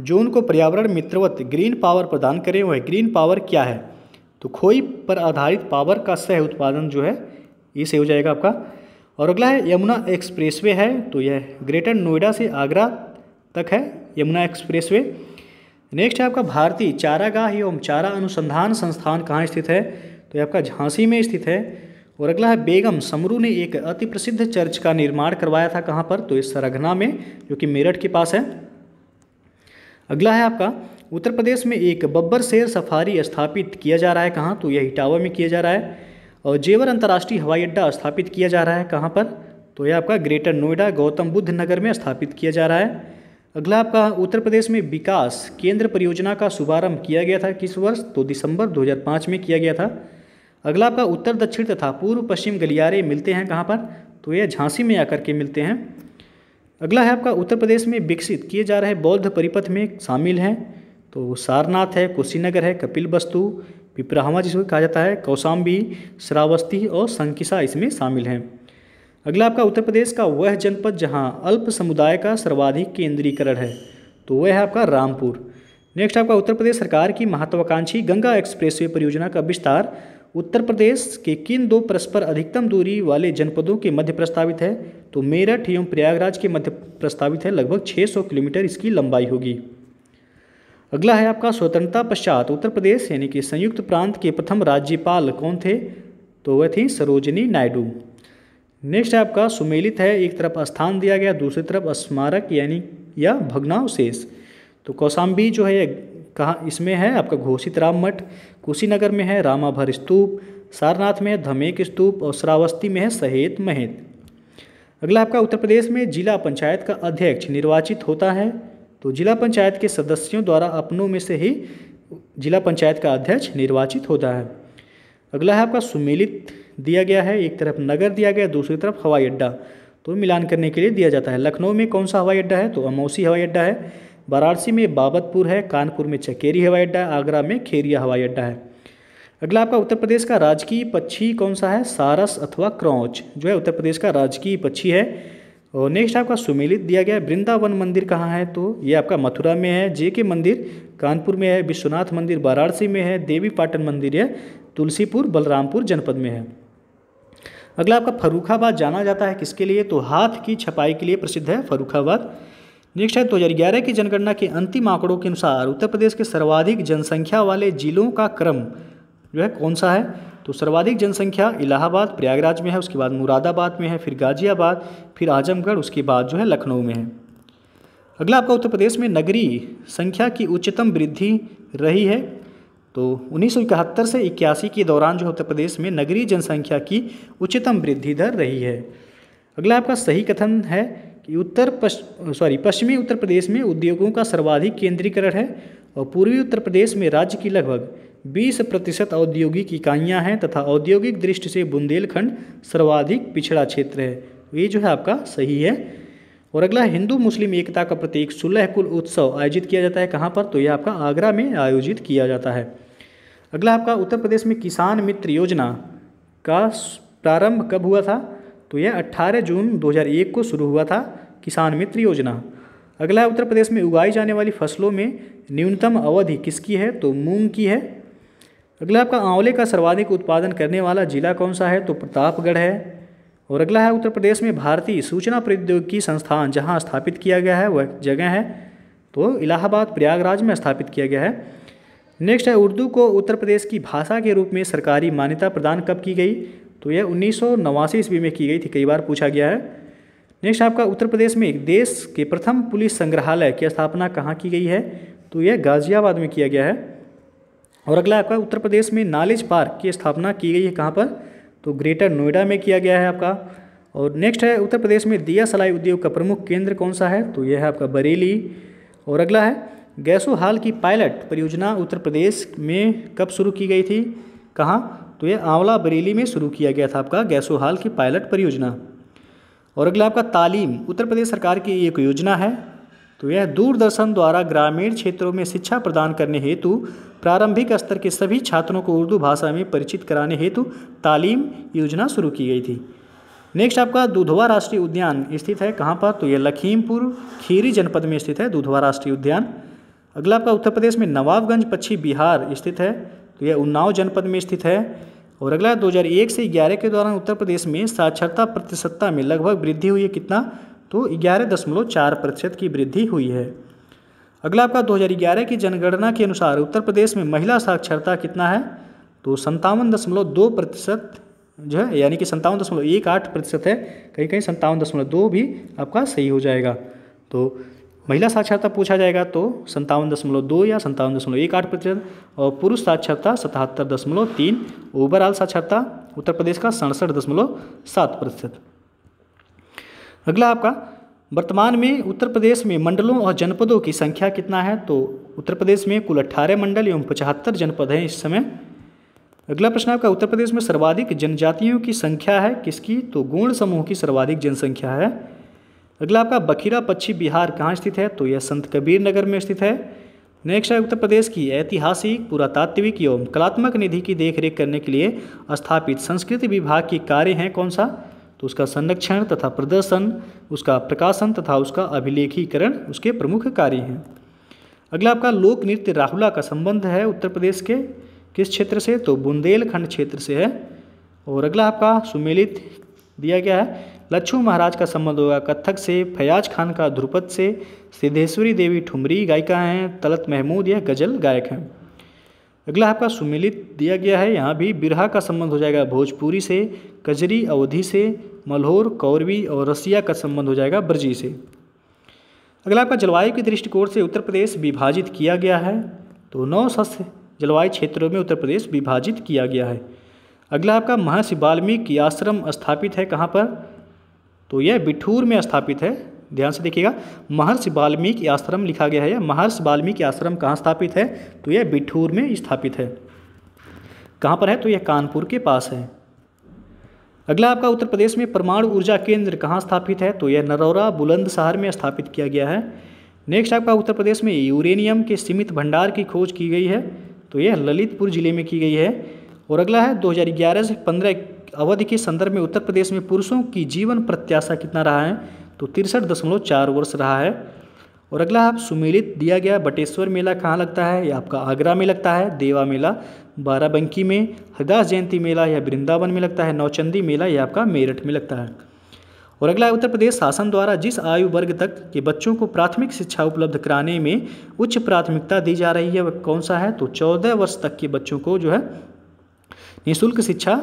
जोन को पर्यावरण मित्रवत ग्रीन पावर प्रदान करें वह ग्रीन पावर क्या है तो खोई पर आधारित पावर का सह उत्पादन जो है ये सही हो जाएगा आपका और अगला है यमुना एक्सप्रेसवे है तो यह ग्रेटर नोएडा से आगरा तक है यमुना एक्सप्रेसवे नेक्स्ट है आपका भारतीय चारागाह एवं चारा अनुसंधान संस्थान कहाँ स्थित है तो यह आपका झांसी में स्थित है और अगला है बेगम समरू ने एक अति प्रसिद्ध चर्च का निर्माण करवाया था कहाँ पर तो इस सरगना में जो कि मेरठ के पास है अगला है आपका उत्तर प्रदेश में एक बब्बर शेर सफारी स्थापित किया जा रहा है कहाँ तो यह इटावा में किया जा रहा है और जेवर अंतर्राष्ट्रीय हवाई अड्डा स्थापित किया जा रहा है कहाँ पर तो यह आपका ग्रेटर नोएडा गौतम बुद्ध नगर में स्थापित किया जा रहा है अगला आपका उत्तर प्रदेश में विकास केंद्र परियोजना का शुभारंभ किया गया था किस वर्ष तो दिसंबर 2005 में किया गया था अगला आपका उत्तर दक्षिण तथा पूर्व पश्चिम गलियारे मिलते हैं कहाँ पर तो यह झांसी में आकर के मिलते हैं अगला है आपका उत्तर प्रदेश में विकसित किए जा रहे बौद्ध परिपथ में शामिल हैं तो सारनाथ है कुशीनगर है कपिल वस्तु पिपराहमा जिसको कहा जाता है कौशाम्बी श्रावस्ती और संकिसा इसमें शामिल हैं अगला आपका उत्तर प्रदेश का वह जनपद जहाँ अल्प समुदाय का सर्वाधिक केंद्रीकरण है तो वह है आपका रामपुर नेक्स्ट आपका उत्तर प्रदेश सरकार की महत्वाकांक्षी गंगा एक्सप्रेसवे परियोजना का विस्तार उत्तर प्रदेश के किन दो परस्पर अधिकतम दूरी वाले जनपदों के मध्य प्रस्तावित है तो मेरठ एवं प्रयागराज के मध्य प्रस्तावित है लगभग 600 किलोमीटर इसकी लंबाई होगी अगला है आपका स्वतंत्रता पश्चात उत्तर प्रदेश यानी कि संयुक्त प्रांत के प्रथम राज्यपाल कौन थे तो वह थी सरोजनी नायडू नेक्स्ट है आपका सुमेलित है एक तरफ स्थान दिया गया दूसरी तरफ स्मारक यानी या भगनावशेष तो कौसाम्बी जो है कहाँ इसमें है आपका घोषित राम मठ कुशीनगर में है रामाभर स्तूप सारनाथ में है धमेक स्तूप और श्रावस्ती में है सहेत महेत अगला आपका उत्तर प्रदेश में जिला पंचायत का अध्यक्ष निर्वाचित होता है तो जिला पंचायत के सदस्यों द्वारा अपनों में से ही जिला पंचायत का अध्यक्ष निर्वाचित होता है अगला है आपका सुमेलित दिया गया है एक तरफ नगर दिया गया दूसरी तरफ हवाई अड्डा तो मिलान करने के लिए दिया जाता है लखनऊ में कौन सा हवाई अड्डा है तो अमौसी हवाई अड्डा है वाराणसी में बाबतपुर है कानपुर में चकेरी हवाई अड्डा है आगरा में खेरिया हवाई अड्डा है अगला आपका उत्तर प्रदेश का राजकीय पक्षी कौन सा है सारस अथवा क्रौच जो है उत्तर प्रदेश का राजकीय पक्षी है और नेक्स्ट आपका सुमेलित दिया गया है वृंदावन मंदिर कहाँ है तो ये आपका मथुरा में है जे के मंदिर कानपुर में है विश्वनाथ मंदिर वाराणसी में है देवी पाटन मंदिर है तुलसीपुर बलरामपुर जनपद में है अगला आपका फरुखाबाद जाना जाता है किसके लिए तो हाथ की छपाई के लिए प्रसिद्ध है फरुखाबाद नेक्स्ट है दो ग्यारह की जनगणना के अंतिम आंकड़ों के अनुसार उत्तर प्रदेश के सर्वाधिक जनसंख्या वाले जिलों का क्रम जो है कौन सा है तो सर्वाधिक जनसंख्या इलाहाबाद प्रयागराज में है उसके बाद मुरादाबाद में है फिर गाजियाबाद फिर आजमगढ़ उसके बाद जो है लखनऊ में है अगला आपका उत्तर प्रदेश में नगरीय संख्या की उच्चतम वृद्धि रही है तो उन्नीस से इक्यासी के दौरान जो उत्तर प्रदेश में नगरीय जनसंख्या की उच्चतम वृद्धि दर रही है अगला आपका सही कथन है कि उत्तर पश्च सॉरी पश्चिमी उत्तर प्रदेश में उद्योगों का सर्वाधिक केंद्रीकरण है और पूर्वी उत्तर प्रदेश में राज्य की लगभग बीस प्रतिशत औद्योगिक इकाइयाँ हैं तथा औद्योगिक दृष्टि से बुंदेलखंड सर्वाधिक पिछड़ा क्षेत्र है ये जो है आपका सही है और अगला हिंदू मुस्लिम एकता का प्रतीक सुलह कुल उत्सव आयोजित किया जाता है कहाँ पर तो यह आपका आगरा में आयोजित किया जाता है अगला आपका उत्तर प्रदेश में किसान मित्र योजना का प्रारंभ कब हुआ था तो यह 18 जून 2001 को शुरू हुआ था किसान मित्र योजना अगला उत्तर प्रदेश में उगाई जाने वाली फसलों में न्यूनतम अवधि किसकी है तो मूंग की है अगला आपका आंवले का सर्वाधिक उत्पादन करने वाला जिला कौन सा है तो प्रतापगढ़ है और अगला है उत्तर प्रदेश में भारतीय सूचना प्रौद्योगिकी संस्थान जहाँ स्थापित किया गया है वह जगह है तो इलाहाबाद प्रयागराज में स्थापित किया गया है नेक्स्ट है उर्दू को उत्तर प्रदेश की भाषा के रूप में सरकारी मान्यता प्रदान कब की गई तो यह उन्नीस ईस्वी में की गई थी कई बार पूछा गया है नेक्स्ट आपका उत्तर प्रदेश में देश के प्रथम पुलिस संग्रहालय की स्थापना कहाँ की गई है तो यह गाज़ियाबाद में किया गया है और अगला आपका उत्तर प्रदेश में नॉलेज पार्क की स्थापना की गई है कहाँ पर तो ग्रेटर नोएडा में किया गया है आपका और नेक्स्ट है उत्तर प्रदेश में दिया सलाई उद्योग का प्रमुख केंद्र कौन सा है तो यह है आपका बरेली और अगला है गैसो हाल की पायलट परियोजना उत्तर प्रदेश में कब शुरू की गई थी कहाँ तो यह आंवला बरेली में शुरू किया गया था आपका गैसो हाल की पायलट परियोजना और अगला आपका तालीम उत्तर प्रदेश सरकार की एक योजना है तो यह दूरदर्शन द्वारा ग्रामीण क्षेत्रों में शिक्षा प्रदान करने हेतु प्रारंभिक स्तर के सभी छात्रों को उर्दू भाषा में परिचित कराने हेतु तालीम योजना शुरू की गई थी नेक्स्ट आपका दुधवा राष्ट्रीय उद्यान स्थित है कहाँ पर तो यह लखीमपुर खीरी जनपद में स्थित है दुधवा राष्ट्रीय उद्यान अगला आपका उत्तर प्रदेश में नवाबगंज पक्षी बिहार स्थित है तो यह उन्नाव जनपद में स्थित है और अगला 2001 से 11 के दौरान उत्तर प्रदेश में साक्षरता प्रतिशतता में लगभग वृद्धि हुई है कितना तो ग्यारह दशमलव चार प्रतिशत की वृद्धि हुई है अगला आपका 2011 की जनगणना के अनुसार उत्तर प्रदेश में महिला साक्षरता कितना है तो संतावन दशमलव दो प्रतिशत जो है यानी कि संतावन दशमलव एक आठ प्रतिशत है कहीं कहीं संतावन दशमलव दो भी आपका सही हो जाएगा तो महिला साक्षरता पूछा जाएगा तो संतावन दशमलव दो या संतावन दशमलव एक आठ प्रतिशत और पुरुष साक्षरता सतहत्तर दशमलव तीन ओवरऑल साक्षरता उत्तर प्रदेश का सड़सठ दशमलव सात प्रतिशत अगला आपका वर्तमान में उत्तर प्रदेश में मंडलों और जनपदों की संख्या कितना है तो उत्तर प्रदेश में कुल अट्ठारह मंडल एवं पचहत्तर जनपद हैं इस समय अगला प्रश्न आपका उत्तर प्रदेश में सर्वाधिक जनजातियों की संख्या है किसकी तो गोण समूह की सर्वाधिक जनसंख्या है अगला आपका बखीरा पक्षी बिहार कहाँ स्थित है तो यह संत कबीर नगर में स्थित है नेक्स्ट है उत्तर प्रदेश की ऐतिहासिक पुरातात्विक एवं कलात्मक निधि की देखरेख करने के लिए स्थापित संस्कृति विभाग की कार्य हैं कौन सा तो उसका संरक्षण तथा प्रदर्शन उसका प्रकाशन तथा उसका अभिलेखीकरण उसके प्रमुख कार्य हैं अगला आपका लोक नृत्य राहुला का संबंध है उत्तर प्रदेश के किस क्षेत्र से तो बुंदेलखंड क्षेत्र से है और अगला आपका सुमेलित दिया गया है लच्छू महाराज का संबंध होगा कथक से फयाज खान का ध्रुपद से सिद्धेश्वरी देवी ठुमरी गायिका हैं तलत महमूद या गज़ल गायक हैं अगला आपका सुमिलित दिया गया है यहाँ भी बिरहा का संबंध हो जाएगा भोजपुरी से कजरी अवधि से मल्होर कौरवी और रसिया का संबंध हो जाएगा ब्रजी से अगला आपका जलवायु के दृष्टिकोण से उत्तर प्रदेश विभाजित किया गया है तो नौ सस्य जलवायु क्षेत्रों में उत्तर प्रदेश विभाजित किया गया है अगला आपका महर्षि वाल्मीकि आश्रम स्थापित है कहाँ पर तो यह बिठूर में स्थापित है ध्यान से देखिएगा महर्षि वाल्मीकि आश्रम लिखा गया है या महर्षि वाल्मीकि आश्रम कहाँ स्थापित है तो यह बिठूर में स्थापित है कहाँ पर है तो यह कानपुर के पास है अगला आपका उत्तर प्रदेश में परमाणु ऊर्जा केंद्र कहाँ स्थापित है तो यह नरौरा बुलंदशहर में स्थापित किया गया है नेक्स्ट आपका उत्तर प्रदेश में यूरेनियम के सीमित भंडार की खोज की गई है तो यह ललितपुर जिले में की गई है और अगला है 2011 से 15 अवधि के संदर्भ में उत्तर प्रदेश में पुरुषों की जीवन प्रत्याशा कितना रहा है तो तिरसठ दशमलव चार वर्ष रहा है और अगला आप सुमेलित दिया गया बटेश्वर मेला कहाँ लगता है यह आपका आगरा में लगता है देवा मेला बाराबंकी में हरिदास जयंती मेला या वृंदावन में लगता है नौचंदी मेला या आपका मेरठ में लगता है और अगला उत्तर प्रदेश शासन द्वारा जिस आयु वर्ग तक के बच्चों को प्राथमिक शिक्षा उपलब्ध कराने में उच्च प्राथमिकता दी जा रही है वह कौन सा है तो चौदह वर्ष तक के बच्चों को जो है निःशुल्क शिक्षा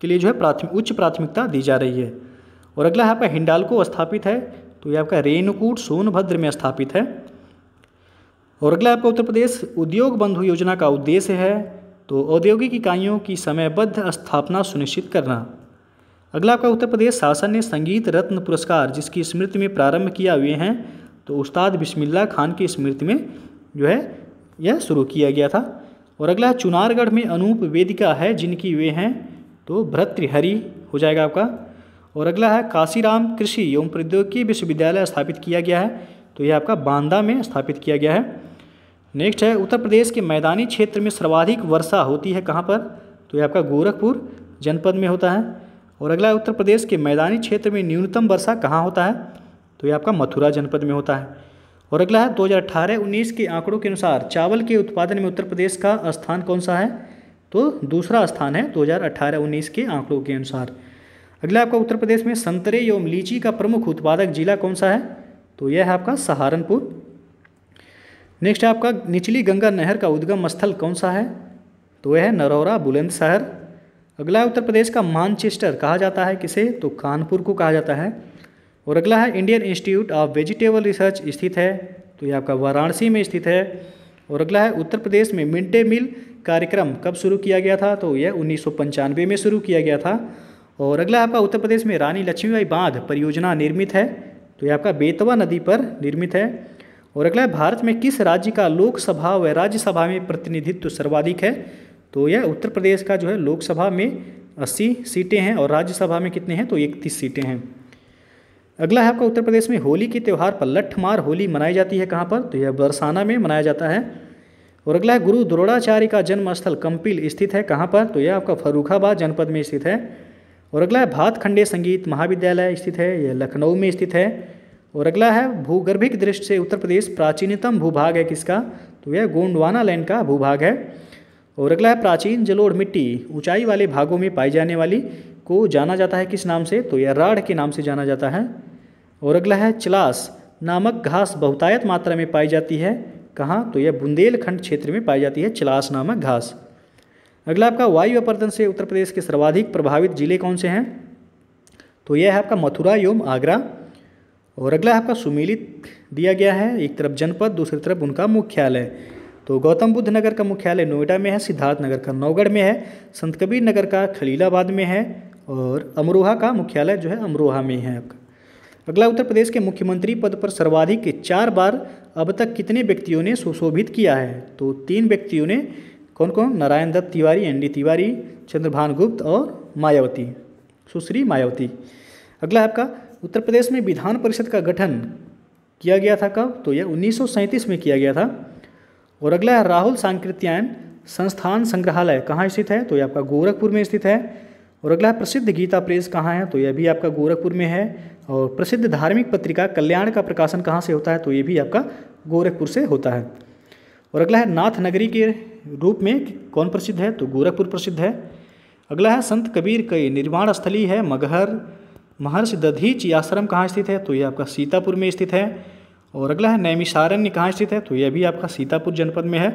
के लिए जो है प्राथमिक उच्च प्राथमिकता दी जा रही है और अगला है आपका हिंडालको स्थापित है तो ये आपका रेणुकूट सोनभद्र में स्थापित है और अगला आपका उत्तर प्रदेश उद्योग बंधु योजना का उद्देश्य है तो औद्योगिक इकाइयों की समयबद्ध स्थापना सुनिश्चित करना अगला आपका उत्तर प्रदेश शासन ने संगीत रत्न पुरस्कार जिसकी स्मृति में प्रारंभ किया हुए हैं तो उस्ताद बिस्मिल्ला खान की स्मृति में जो है यह शुरू किया गया था और अगला चुनारगढ़ में अनूप वेदिका है जिनकी वे हैं तो भ्रतृहरी हो जाएगा आपका और अगला है काशीराम कृषि एवं प्रौद्योगिकी विश्वविद्यालय स्थापित किया गया है तो यह आपका बांदा में स्थापित किया गया है नेक्स्ट है उत्तर प्रदेश के मैदानी क्षेत्र में सर्वाधिक वर्षा होती है कहाँ पर तो यह आपका गोरखपुर जनपद में होता है और अगला है उत्तर प्रदेश के मैदानी क्षेत्र में न्यूनतम वर्षा कहाँ होता है तो यह आपका मथुरा जनपद में होता है और अगला है 2018-19 के आंकड़ों के अनुसार चावल के उत्पादन में उत्तर प्रदेश का स्थान कौन सा है तो दूसरा स्थान है 2018-19 के आंकड़ों के अनुसार अगला आपका उत्तर प्रदेश में संतरे एवं लीची का प्रमुख उत्पादक जिला कौन सा है तो यह है आपका सहारनपुर नेक्स्ट आपका निचली गंगा नहर का उद्गम स्थल कौन सा है तो यह है नरौरा बुलंदशहर अगला उत्तर प्रदेश का मानचेस्टर कहा जाता है किसे तो कानपुर को कहा जाता है और अगला है Indian institute of vegetable research स्थित है तो यह आपका वाराणसी में स्थित है और अगला है उत्तर प्रदेश में मिड डे मील कार्यक्रम कब शुरू किया गया था तो यह उन्नीस में शुरू किया गया था और अगला आपका उत्तर प्रदेश में रानी लक्ष्मीबाई बांध परियोजना निर्मित है तो ये आपका बेतवा नदी पर निर्मित है और अगला भारत में किस राज्य का लोकसभा व राज्यसभा में प्रतिनिधित्व सर्वाधिक है तो यह उत्तर प्रदेश का जो है लोकसभा में अस्सी सीटें हैं और राज्यसभा में कितने हैं तो इकतीस सीटें हैं अगला है आपका उत्तर प्रदेश में होली के त्यौहार पर लठमार होली मनाई जाती है कहाँ पर तो यह बरसाना में मनाया जाता है और अगला है गुरु द्रोणाचार्य का जन्म स्थल कंपिल स्थित है कहाँ पर तो यह आपका फरुखाबाद जनपद में स्थित है और अगला है भात खंडे संगीत महाविद्यालय स्थित है यह लखनऊ में स्थित है और अगला है भूगर्भिक दृष्टि से उत्तर प्रदेश प्राचीनतम भूभाग है किसका तो यह गोंडवाना लैंड का भूभाग है और अगला है प्राचीन जलोढ़ मिट्टी ऊंचाई वाले भागों में पाई जाने वाली को जाना जाता है किस नाम से तो यह राढ़ के नाम से जाना जाता है और अगला है चिलास नामक घास बहुतायत मात्रा में पाई जाती है कहाँ तो यह बुंदेलखंड क्षेत्र में पाई जाती है चिलास नामक घास अगला आपका वायु अपर्दन से उत्तर प्रदेश के सर्वाधिक प्रभावित जिले कौन से हैं तो यह है आपका मथुरा एवं आगरा और अगला आपका सुमिलित दिया गया है एक तरफ जनपद दूसरी तरफ उनका मुख्यालय तो गौतम बुद्ध नगर का मुख्यालय नोएडा में है सिद्धार्थ नगर का नौगढ़ में है संत कबीर नगर का खलीलाबाद में है और अमरोहा का मुख्यालय जो है अमरोहा में है आपका अगला उत्तर प्रदेश के मुख्यमंत्री पद पर सर्वाधिक चार बार अब तक कितने व्यक्तियों ने सुशोभित किया है तो तीन व्यक्तियों ने कौन कौन नारायण दत्त तिवारी एन डी तिवारी चंद्रभान गुप्त और मायावती सुश्री मायावती अगला है आपका उत्तर प्रदेश में विधान परिषद का गठन किया गया था कब तो यह उन्नीस में किया गया था और अगला है राहुल सांकृत्यायन संस्थान संग्रहालय कहाँ स्थित है तो यह आपका गोरखपुर में स्थित है और अगला है प्रसिद्ध गीता प्रेस कहाँ है तो यह भी आपका गोरखपुर में है और प्रसिद्ध धार्मिक पत्रिका कल्याण का प्रकाशन कहाँ से होता है तो ये भी आपका गोरखपुर से होता है और अगला है नाथ नगरी के रूप में कौन प्रसिद्ध है तो गोरखपुर प्रसिद्ध है अगला है संत कबीर कई निर्माण स्थली है मगहर महर्षि दधीच आश्रम कहाँ स्थित है तो ये आपका सीतापुर में स्थित है और अगला है नैमिषारण्य कहाँ स्थित है तो यह भी आपका सीतापुर जनपद में है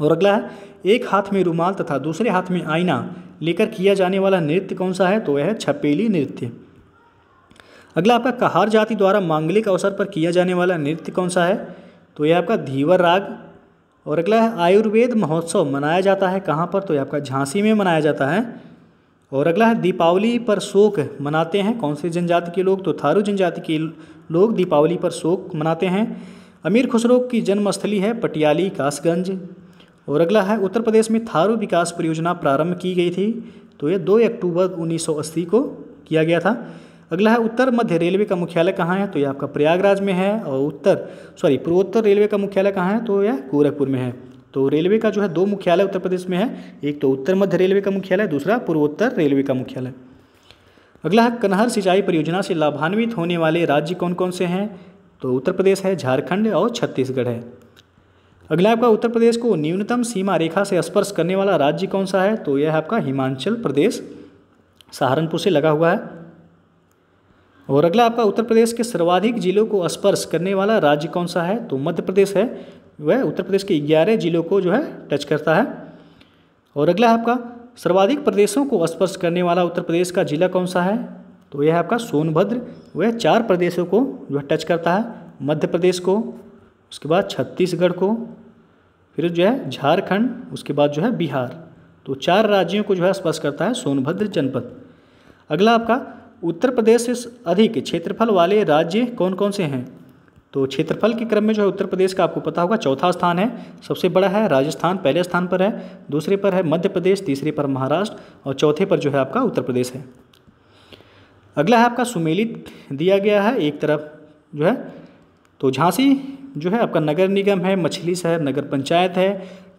और अगला है एक हाथ में रुमाल तथा दूसरे हाथ में आईना लेकर किया जाने वाला नृत्य कौन सा है तो वह है छपेली नृत्य अगला आपका कहार जाति द्वारा मांगलिक अवसर पर किया जाने वाला नृत्य कौन सा है तो यह आपका धीवर राग और अगला है आयुर्वेद महोत्सव मनाया जाता है कहाँ पर तो ये आपका झांसी में मनाया जाता है और अगला है दीपावली पर शोक मनाते हैं कौन से जनजाति के लोग तो थारू जनजाति के लोग दीपावली पर शोक मनाते हैं अमीर खुसरो की जन्मस्थली है पटियाली कासगंज और अगला है उत्तर प्रदेश में थारू विकास परियोजना प्रारंभ की गई थी तो यह दो अक्टूबर 1980 को किया गया था अगला है उत्तर मध्य रेलवे का मुख्यालय कहाँ है तो यह आपका प्रयागराज में है और उत्तर सॉरी पूर्वोत्तर रेलवे का मुख्यालय कहाँ है तो यह गोरखपुर में है तो रेलवे का जो है दो मुख्यालय उत्तर प्रदेश में है एक तो उत्तर मध्य रेलवे का मुख्यालय दूसरा पूर्वोत्तर रेलवे का मुख्यालय अगला है कन्हर सिंचाई परियोजना से लाभान्वित होने वाले राज्य कौन कौन से हैं तो उत्तर प्रदेश है झारखंड और छत्तीसगढ़ है अगला आपका उत्तर प्रदेश को न्यूनतम सीमा रेखा से स्पर्श करने वाला राज्य कौन सा है तो यह है आपका हिमाचल प्रदेश सहारनपुर से लगा हुआ है और अगला आपका उत्तर प्रदेश के सर्वाधिक जिलों को स्पर्श करने वाला राज्य कौन सा है तो मध्य प्रदेश है वह उत्तर प्रदेश के ग्यारह जिलों को जो है टच करता है और अगला आपका सर्वाधिक प्रदेशों को स्पर्श करने वाला उत्तर प्रदेश का जिला कौन सा है तो यह है आपका सोनभद्र वह चार प्रदेशों को जो है टच करता है मध्य प्रदेश को उसके बाद छत्तीसगढ़ को फिर जो है झारखंड उसके बाद जो है बिहार तो चार राज्यों को जो है स्पर्श करता है सोनभद्र जनपद अगला आपका उत्तर प्रदेश से अधिक क्षेत्रफल वाले राज्य कौन कौन से हैं तो क्षेत्रफल के क्रम में जो है उत्तर प्रदेश का आपको पता होगा चौथा स्थान है सबसे बड़ा है राजस्थान पहले स्थान पर है दूसरे पर है मध्य प्रदेश तीसरे पर महाराष्ट्र और चौथे पर जो है आपका उत्तर प्रदेश है अगला है आपका सुमेलित दिया गया है एक तरफ जो है तो झांसी जो है आपका नगर निगम है मछली शहर नगर पंचायत है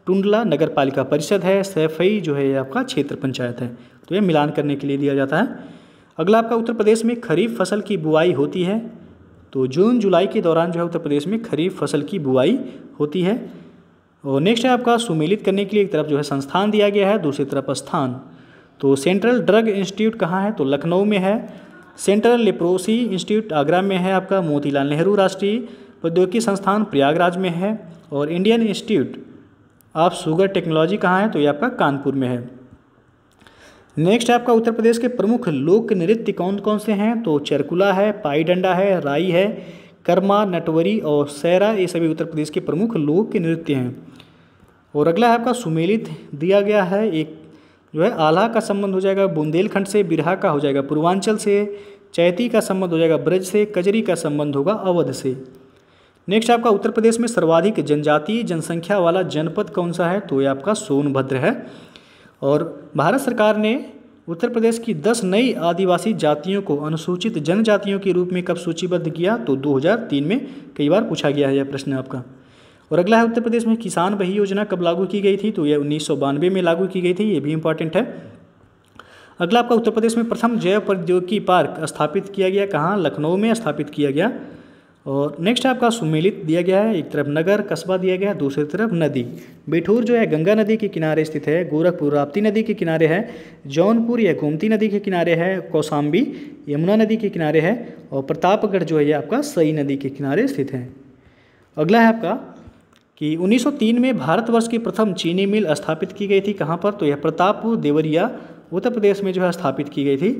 टुंडला नगर पालिका परिषद है सैफई जो है आपका क्षेत्र पंचायत है तो ये मिलान करने के लिए दिया जाता है अगला आपका उत्तर प्रदेश में खरीफ फसल की बुआई होती है तो जून जुलाई के दौरान जो है उत्तर प्रदेश में खरीफ फसल की बुआई होती है और नेक्स्ट है आपका सुमेलित करने के लिए एक तरफ जो है संस्थान दिया गया है दूसरी तरफ स्थान तो सेंट्रल ड्रग इंस्टीट्यूट कहाँ है तो लखनऊ में है सेंट्रल लिप्रोसी इंस्टीट्यूट आगरा में है आपका मोतीलाल नेहरू राष्ट्रीय प्रौद्योगिकी संस्थान प्रयागराज में है और Indian institute of sugar technology कहाँ है तो ये आपका कानपुर में है नेक्स्ट है आपका उत्तर प्रदेश के प्रमुख लोक नृत्य कौन कौन से हैं तो चरकुला है पाई डंडा है राई है कर्मा नटवरी और सैरा ये सभी उत्तर प्रदेश के प्रमुख लोक नृत्य हैं और अगला है आपका सुमेलित दिया गया है एक जो है आल्हा का संबंध हो जाएगा बुंदेलखंड से बिरहा का हो जाएगा पूर्वांचल से चैती का संबंध हो जाएगा ब्रज से कजरी का संबंध होगा अवध से नेक्स्ट आपका उत्तर प्रदेश में सर्वाधिक जनजातीय जनसंख्या वाला जनपद कौन सा है तो ये आपका सोनभद्र है और भारत सरकार ने उत्तर प्रदेश की दस नई आदिवासी जातियों को अनुसूचित जनजातियों के रूप में कब सूचीबद्ध किया तो 2003 में कई बार पूछा गया है यह प्रश्न आपका और अगला है उत्तर प्रदेश में किसान बही योजना कब लागू की गई थी तो यह उन्नीस में लागू की गई थी ये भी इंपॉर्टेंट है अगला आपका उत्तर प्रदेश में प्रथम जैव प्रौद्योगिकी पार्क स्थापित किया गया कहाँ लखनऊ में स्थापित किया गया और नेक्स्ट आपका सुमेलित दिया गया है एक तरफ नगर कस्बा दिया गया है दूसरी तरफ नदी बिठूर जो है गंगा नदी के किनारे स्थित है गोरखपुर राप्ती नदी के किनारे है जौनपुर यह गोमती नदी के किनारे है कौसाम्बी यमुना नदी के किनारे है और प्रतापगढ़ जो है ये आपका सई नदी के किनारे स्थित है अगला है आपका कि 1903 में भारतवर्ष की प्रथम चीनी मिल स्थापित की गई थी कहाँ पर तो यह प्रतापपुर देवरिया उत्तर प्रदेश में जो है स्थापित की गई थी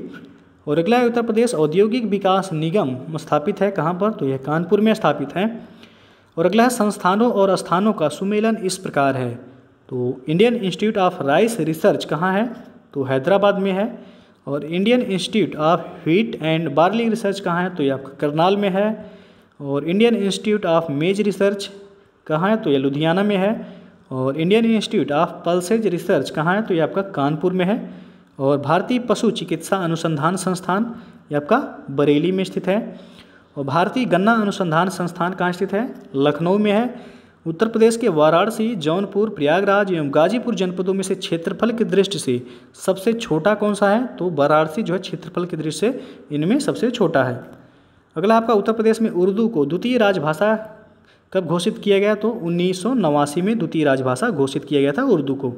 और अगला है उत्तर प्रदेश औद्योगिक विकास निगम स्थापित है कहाँ पर तो यह कानपुर में स्थापित है और अगला है संस्थानों और स्थानों का सुमेलन इस प्रकार है तो Indian institute of rice research कहाँ है तो हैदराबाद में है और Indian institute of wheat and barley research कहाँ है तो यह आपका करनाल में है और Indian institute of maize research कहाँ है तो यह लुधियाना में है और Indian institute of pulses research कहाँ है तो ये आपका कानपुर में है और भारतीय पशु चिकित्सा अनुसंधान संस्थान ये आपका बरेली में स्थित है और भारतीय गन्ना अनुसंधान संस्थान कहाँ स्थित है लखनऊ में है उत्तर प्रदेश के वाराणसी जौनपुर प्रयागराज एवं गाजीपुर जनपदों में से क्षेत्रफल की दृष्टि से सबसे छोटा कौन सा है तो वाराणसी जो है क्षेत्रफल की दृष्टि से इनमें सबसे छोटा है अगला आपका उत्तर प्रदेश में उर्दू को द्वितीय राजभाषा कब घोषित किया गया तो उन्नीस में द्वितीय राजभाषा घोषित किया गया था उर्दू को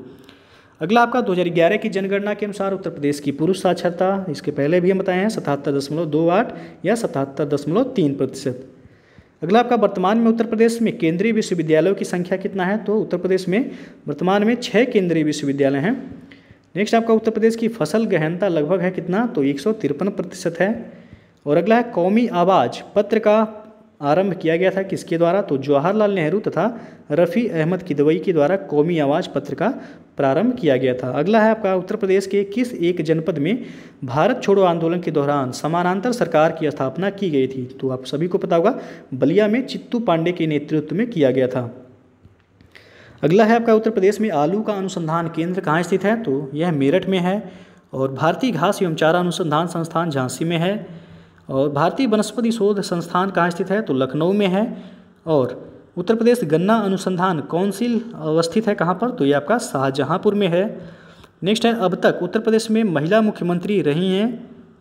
अगला आपका 2011 की जनगणना के अनुसार उत्तर प्रदेश की पुरुष साक्षरता इसके पहले भी हम बताए हैं सतहत्तर दशमलव दो आठ या सतहत्तर दशमलव तीन प्रतिशत अगला आपका वर्तमान में उत्तर प्रदेश में केंद्रीय विश्वविद्यालयों की संख्या कितना है तो उत्तर प्रदेश में वर्तमान में छः केंद्रीय विश्वविद्यालय हैं नेक्स्ट आपका उत्तर प्रदेश की फसल गहनता लगभग है कितना तो एक प्रतिशत है और अगला है कौमी आवाज़ पत्र का आरंभ किया गया था किसके द्वारा तो जवाहरलाल नेहरू तथा रफ़ी अहमद किदवई के द्वारा कौमी आवाज़ पत्र का प्रारंभ किया गया था अगला है आपका उत्तर प्रदेश के किस एक जनपद में भारत छोड़ो आंदोलन के दौरान समानांतर सरकार की स्थापना की गई थी तो आप सभी को पता होगा बलिया में चित्तू पांडे के नेतृत्व में किया गया था अगला है आपका उत्तर प्रदेश में आलू का अनुसंधान केंद्र कहाँ स्थित है तो यह मेरठ में है और भारतीय घास एवं चारा अनुसंधान संस्थान झांसी में है और भारतीय वनस्पति शोध संस्थान कहाँ स्थित है तो लखनऊ में है और उत्तर प्रदेश गन्ना अनुसंधान काउंसिल अवस्थित है कहाँ पर तो ये आपका शाहजहाँपुर में है नेक्स्ट है अब तक उत्तर प्रदेश में महिला मुख्यमंत्री रही हैं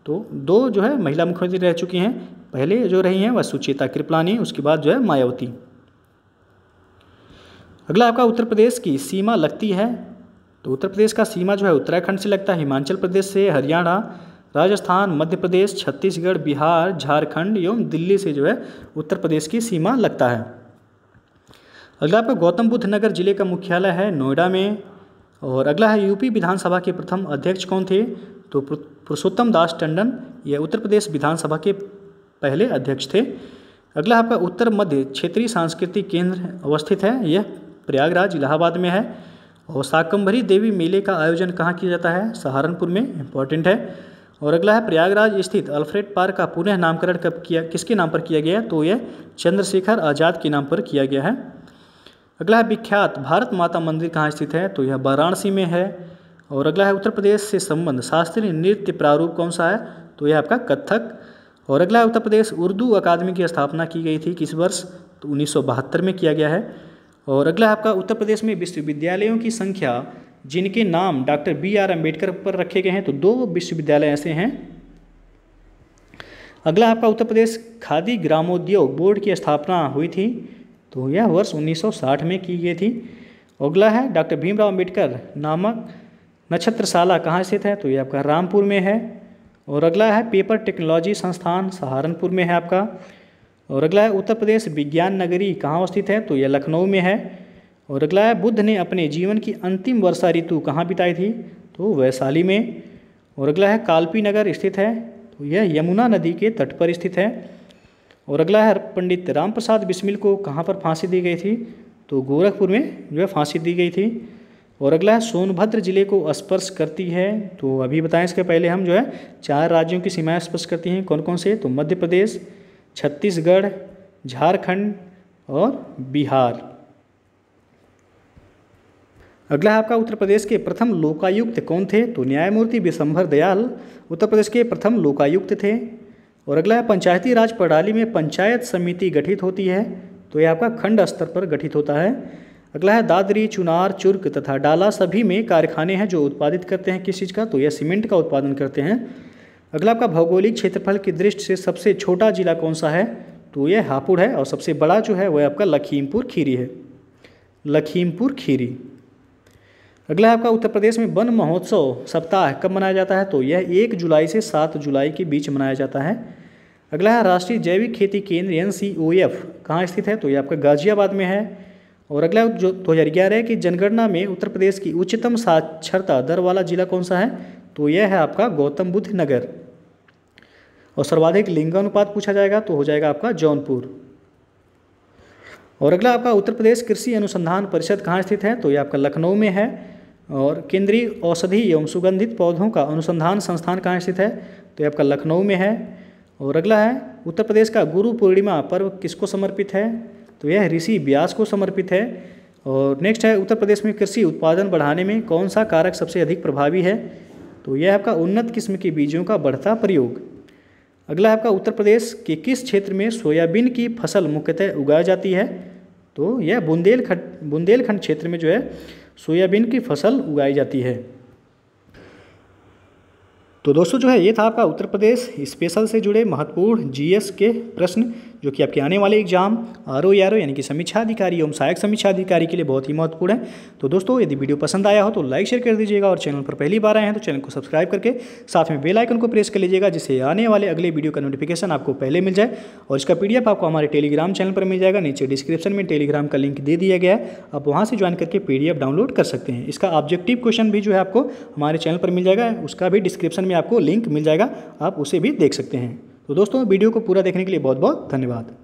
तो दो जो है महिला मुख्यमंत्री रह चुकी हैं पहले जो रही हैं वह सुचेता कृपलानी उसके बाद जो है मायावती अगला आपका उत्तर प्रदेश की सीमा लगती है तो उत्तर प्रदेश का सीमा जो है उत्तराखंड से लगता है हिमाचल प्रदेश से हरियाणा राजस्थान मध्य प्रदेश छत्तीसगढ़ बिहार झारखंड एवं दिल्ली से जो है उत्तर प्रदेश की सीमा लगता है अगला आपका गौतम बुद्ध नगर जिले का मुख्यालय है नोएडा में और अगला है यूपी विधानसभा के प्रथम अध्यक्ष कौन थे तो पुरुषोत्तम दास टंडन यह उत्तर प्रदेश विधानसभा के पहले अध्यक्ष थे अगला आपका उत्तर मध्य क्षेत्रीय सांस्कृतिक केंद्र अवस्थित है यह प्रयागराज इलाहाबाद में है और शाकंभरी देवी मेले का आयोजन कहाँ किया जाता है सहारनपुर में इम्पॉर्टेंट है और अगला है प्रयागराज स्थित अल्फ्रेड पार्क का पुनः नामकरण कब किया किसके नाम पर किया गया है तो यह चंद्रशेखर आज़ाद के नाम पर किया गया है अगला है विख्यात भारत माता मंदिर कहाँ स्थित है तो यह वाराणसी में है और अगला है उत्तर प्रदेश से संबंध शास्त्रीय नृत्य प्रारूप कौन सा है तो यह आपका कथक और अगला है उत्तर प्रदेश उर्दू अकादमी की स्थापना की गई थी किस वर्ष तो उन्नीस में किया गया है और अगला है आपका उत्तर प्रदेश में विश्वविद्यालयों की संख्या जिनके नाम डॉक्टर बी आर अम्बेडकर पर रखे गए हैं तो दो विश्वविद्यालय ऐसे हैं अगला आपका उत्तर प्रदेश खादी ग्रामोद्योग बोर्ड की स्थापना हुई थी तो यह वर्ष 1960 में की गई थी अगला है डॉक्टर भीमराव अम्बेडकर नामक नक्षत्रशाला कहाँ स्थित है तो ये आपका रामपुर में है और अगला है पेपर टेक्नोलॉजी संस्थान सहारनपुर में है आपका और अगला है उत्तर प्रदेश विज्ञान नगरी कहाँ अवस्थित है तो यह लखनऊ में है और अगला है बुद्ध ने अपने जीवन की अंतिम वर्षा ऋतु कहाँ बिताई थी तो वैशाली में और अगला है कालपी नगर स्थित है तो यह यमुना नदी के तट पर स्थित है और अगला है पंडित राम प्रसाद बिस्मिल को कहाँ पर फांसी दी गई थी तो गोरखपुर में जो है फांसी दी गई थी और अगला है सोनभद्र जिले को स्पर्श करती है तो अभी बताएं इसके पहले हम जो है चार राज्यों की सीमाएं स्पर्श करती हैं कौन कौन से तो मध्य प्रदेश छत्तीसगढ़ झारखंड और बिहार अगला आपका उत्तर प्रदेश के प्रथम लोकायुक्त कौन थे तो न्यायमूर्ति विशंभर दयाल उत्तर प्रदेश के प्रथम लोकायुक्त थे और अगला है पंचायती राज प्रणाली में पंचायत समिति गठित होती है तो यह आपका खंड स्तर पर गठित होता है अगला है दादरी चुनार चुर्क तथा डाला सभी में कारखाने हैं जो उत्पादित करते हैं किस चीज़ का तो यह सीमेंट का उत्पादन करते हैं अगला आपका भौगोलिक क्षेत्रफल की दृष्टि से सबसे छोटा जिला कौन सा है तो यह हापुड़ है और सबसे बड़ा जो है वह आपका लखीमपुर खीरी है लखीमपुर खीरी अगला है आपका उत्तर प्रदेश में वन महोत्सव सप्ताह कब मनाया जाता है तो यह एक जुलाई से सात जुलाई के बीच मनाया जाता है अगला है राष्ट्रीय जैविक खेती केंद्र एन सी ओ एफ कहाँ स्थित है तो ये आपका गाजियाबाद में है और अगला जो दो हज़ार ग्यारह की जनगणना में उत्तर प्रदेश की उच्चतम साक्षरता दर वाला जिला कौन सा है तो यह है आपका गौतम बुद्ध नगर और सर्वाधिक लिंगानुपात पूछा जाएगा तो हो जाएगा आपका जौनपुर और अगला आपका उत्तर प्रदेश कृषि अनुसंधान परिषद कहाँ स्थित है तो ये आपका लखनऊ में है और केंद्रीय औषधि एवं सुगंधित पौधों का अनुसंधान संस्थान कहाँ स्थित है तो ये आपका लखनऊ में है और अगला है उत्तर प्रदेश का गुरु पूर्णिमा पर्व किसको समर्पित है तो यह ऋषि व्यास को समर्पित है और नेक्स्ट है उत्तर प्रदेश में कृषि उत्पादन बढ़ाने में कौन सा कारक सबसे अधिक प्रभावी है तो यह आपका उन्नत किस्म के बीजों का बढ़ता प्रयोग अगला है आपका उत्तर प्रदेश के किस क्षेत्र में सोयाबीन की फसल मुख्यतः उगाई जाती है तो यह बुंदेलखंड बुंदेलखंड क्षेत्र में जो है सोयाबीन की फसल उगाई जाती है तो दोस्तों जो है ये था आपका उत्तर प्रदेश स्पेशल से जुड़े महत्वपूर्ण जीएस के प्रश्न जो कि आपके आने वाले एग्जाम आर ओ यानी कि समीक्षा अधिकारी एवं सहायक समीक्षा अधिकारी के लिए बहुत ही महत्वपूर्ण है तो दोस्तों यदि वीडियो पसंद आया हो तो लाइक शेयर कर दीजिएगा और चैनल पर पहली बार आए हैं तो चैनल को सब्सक्राइब करके साथ में बेल आइकन को प्रेस कर लीजिएगा जिससे आने वाले अगले वीडियो का नोटिफिकेशन आपको पहले मिल जाए और इसका पी आपको हमारे टेलीग्राम चैनल पर मिल जाएगा नीचे डिस्क्रिप्शन में टेलीग्राम का लिंक दे दिया गया है आप वहाँ से ज्वाइन करके पी डाउनलोड कर सकते हैं इसका ऑब्जेक्टिव क्वेश्चन भी जो है आपको हमारे चैनल पर मिल जाएगा उसका भी डिस्क्रिप्शन में आपको लिंक मिल जाएगा आप उसे भी देख सकते हैं तो दोस्तों वीडियो को पूरा देखने के लिए बहुत बहुत धन्यवाद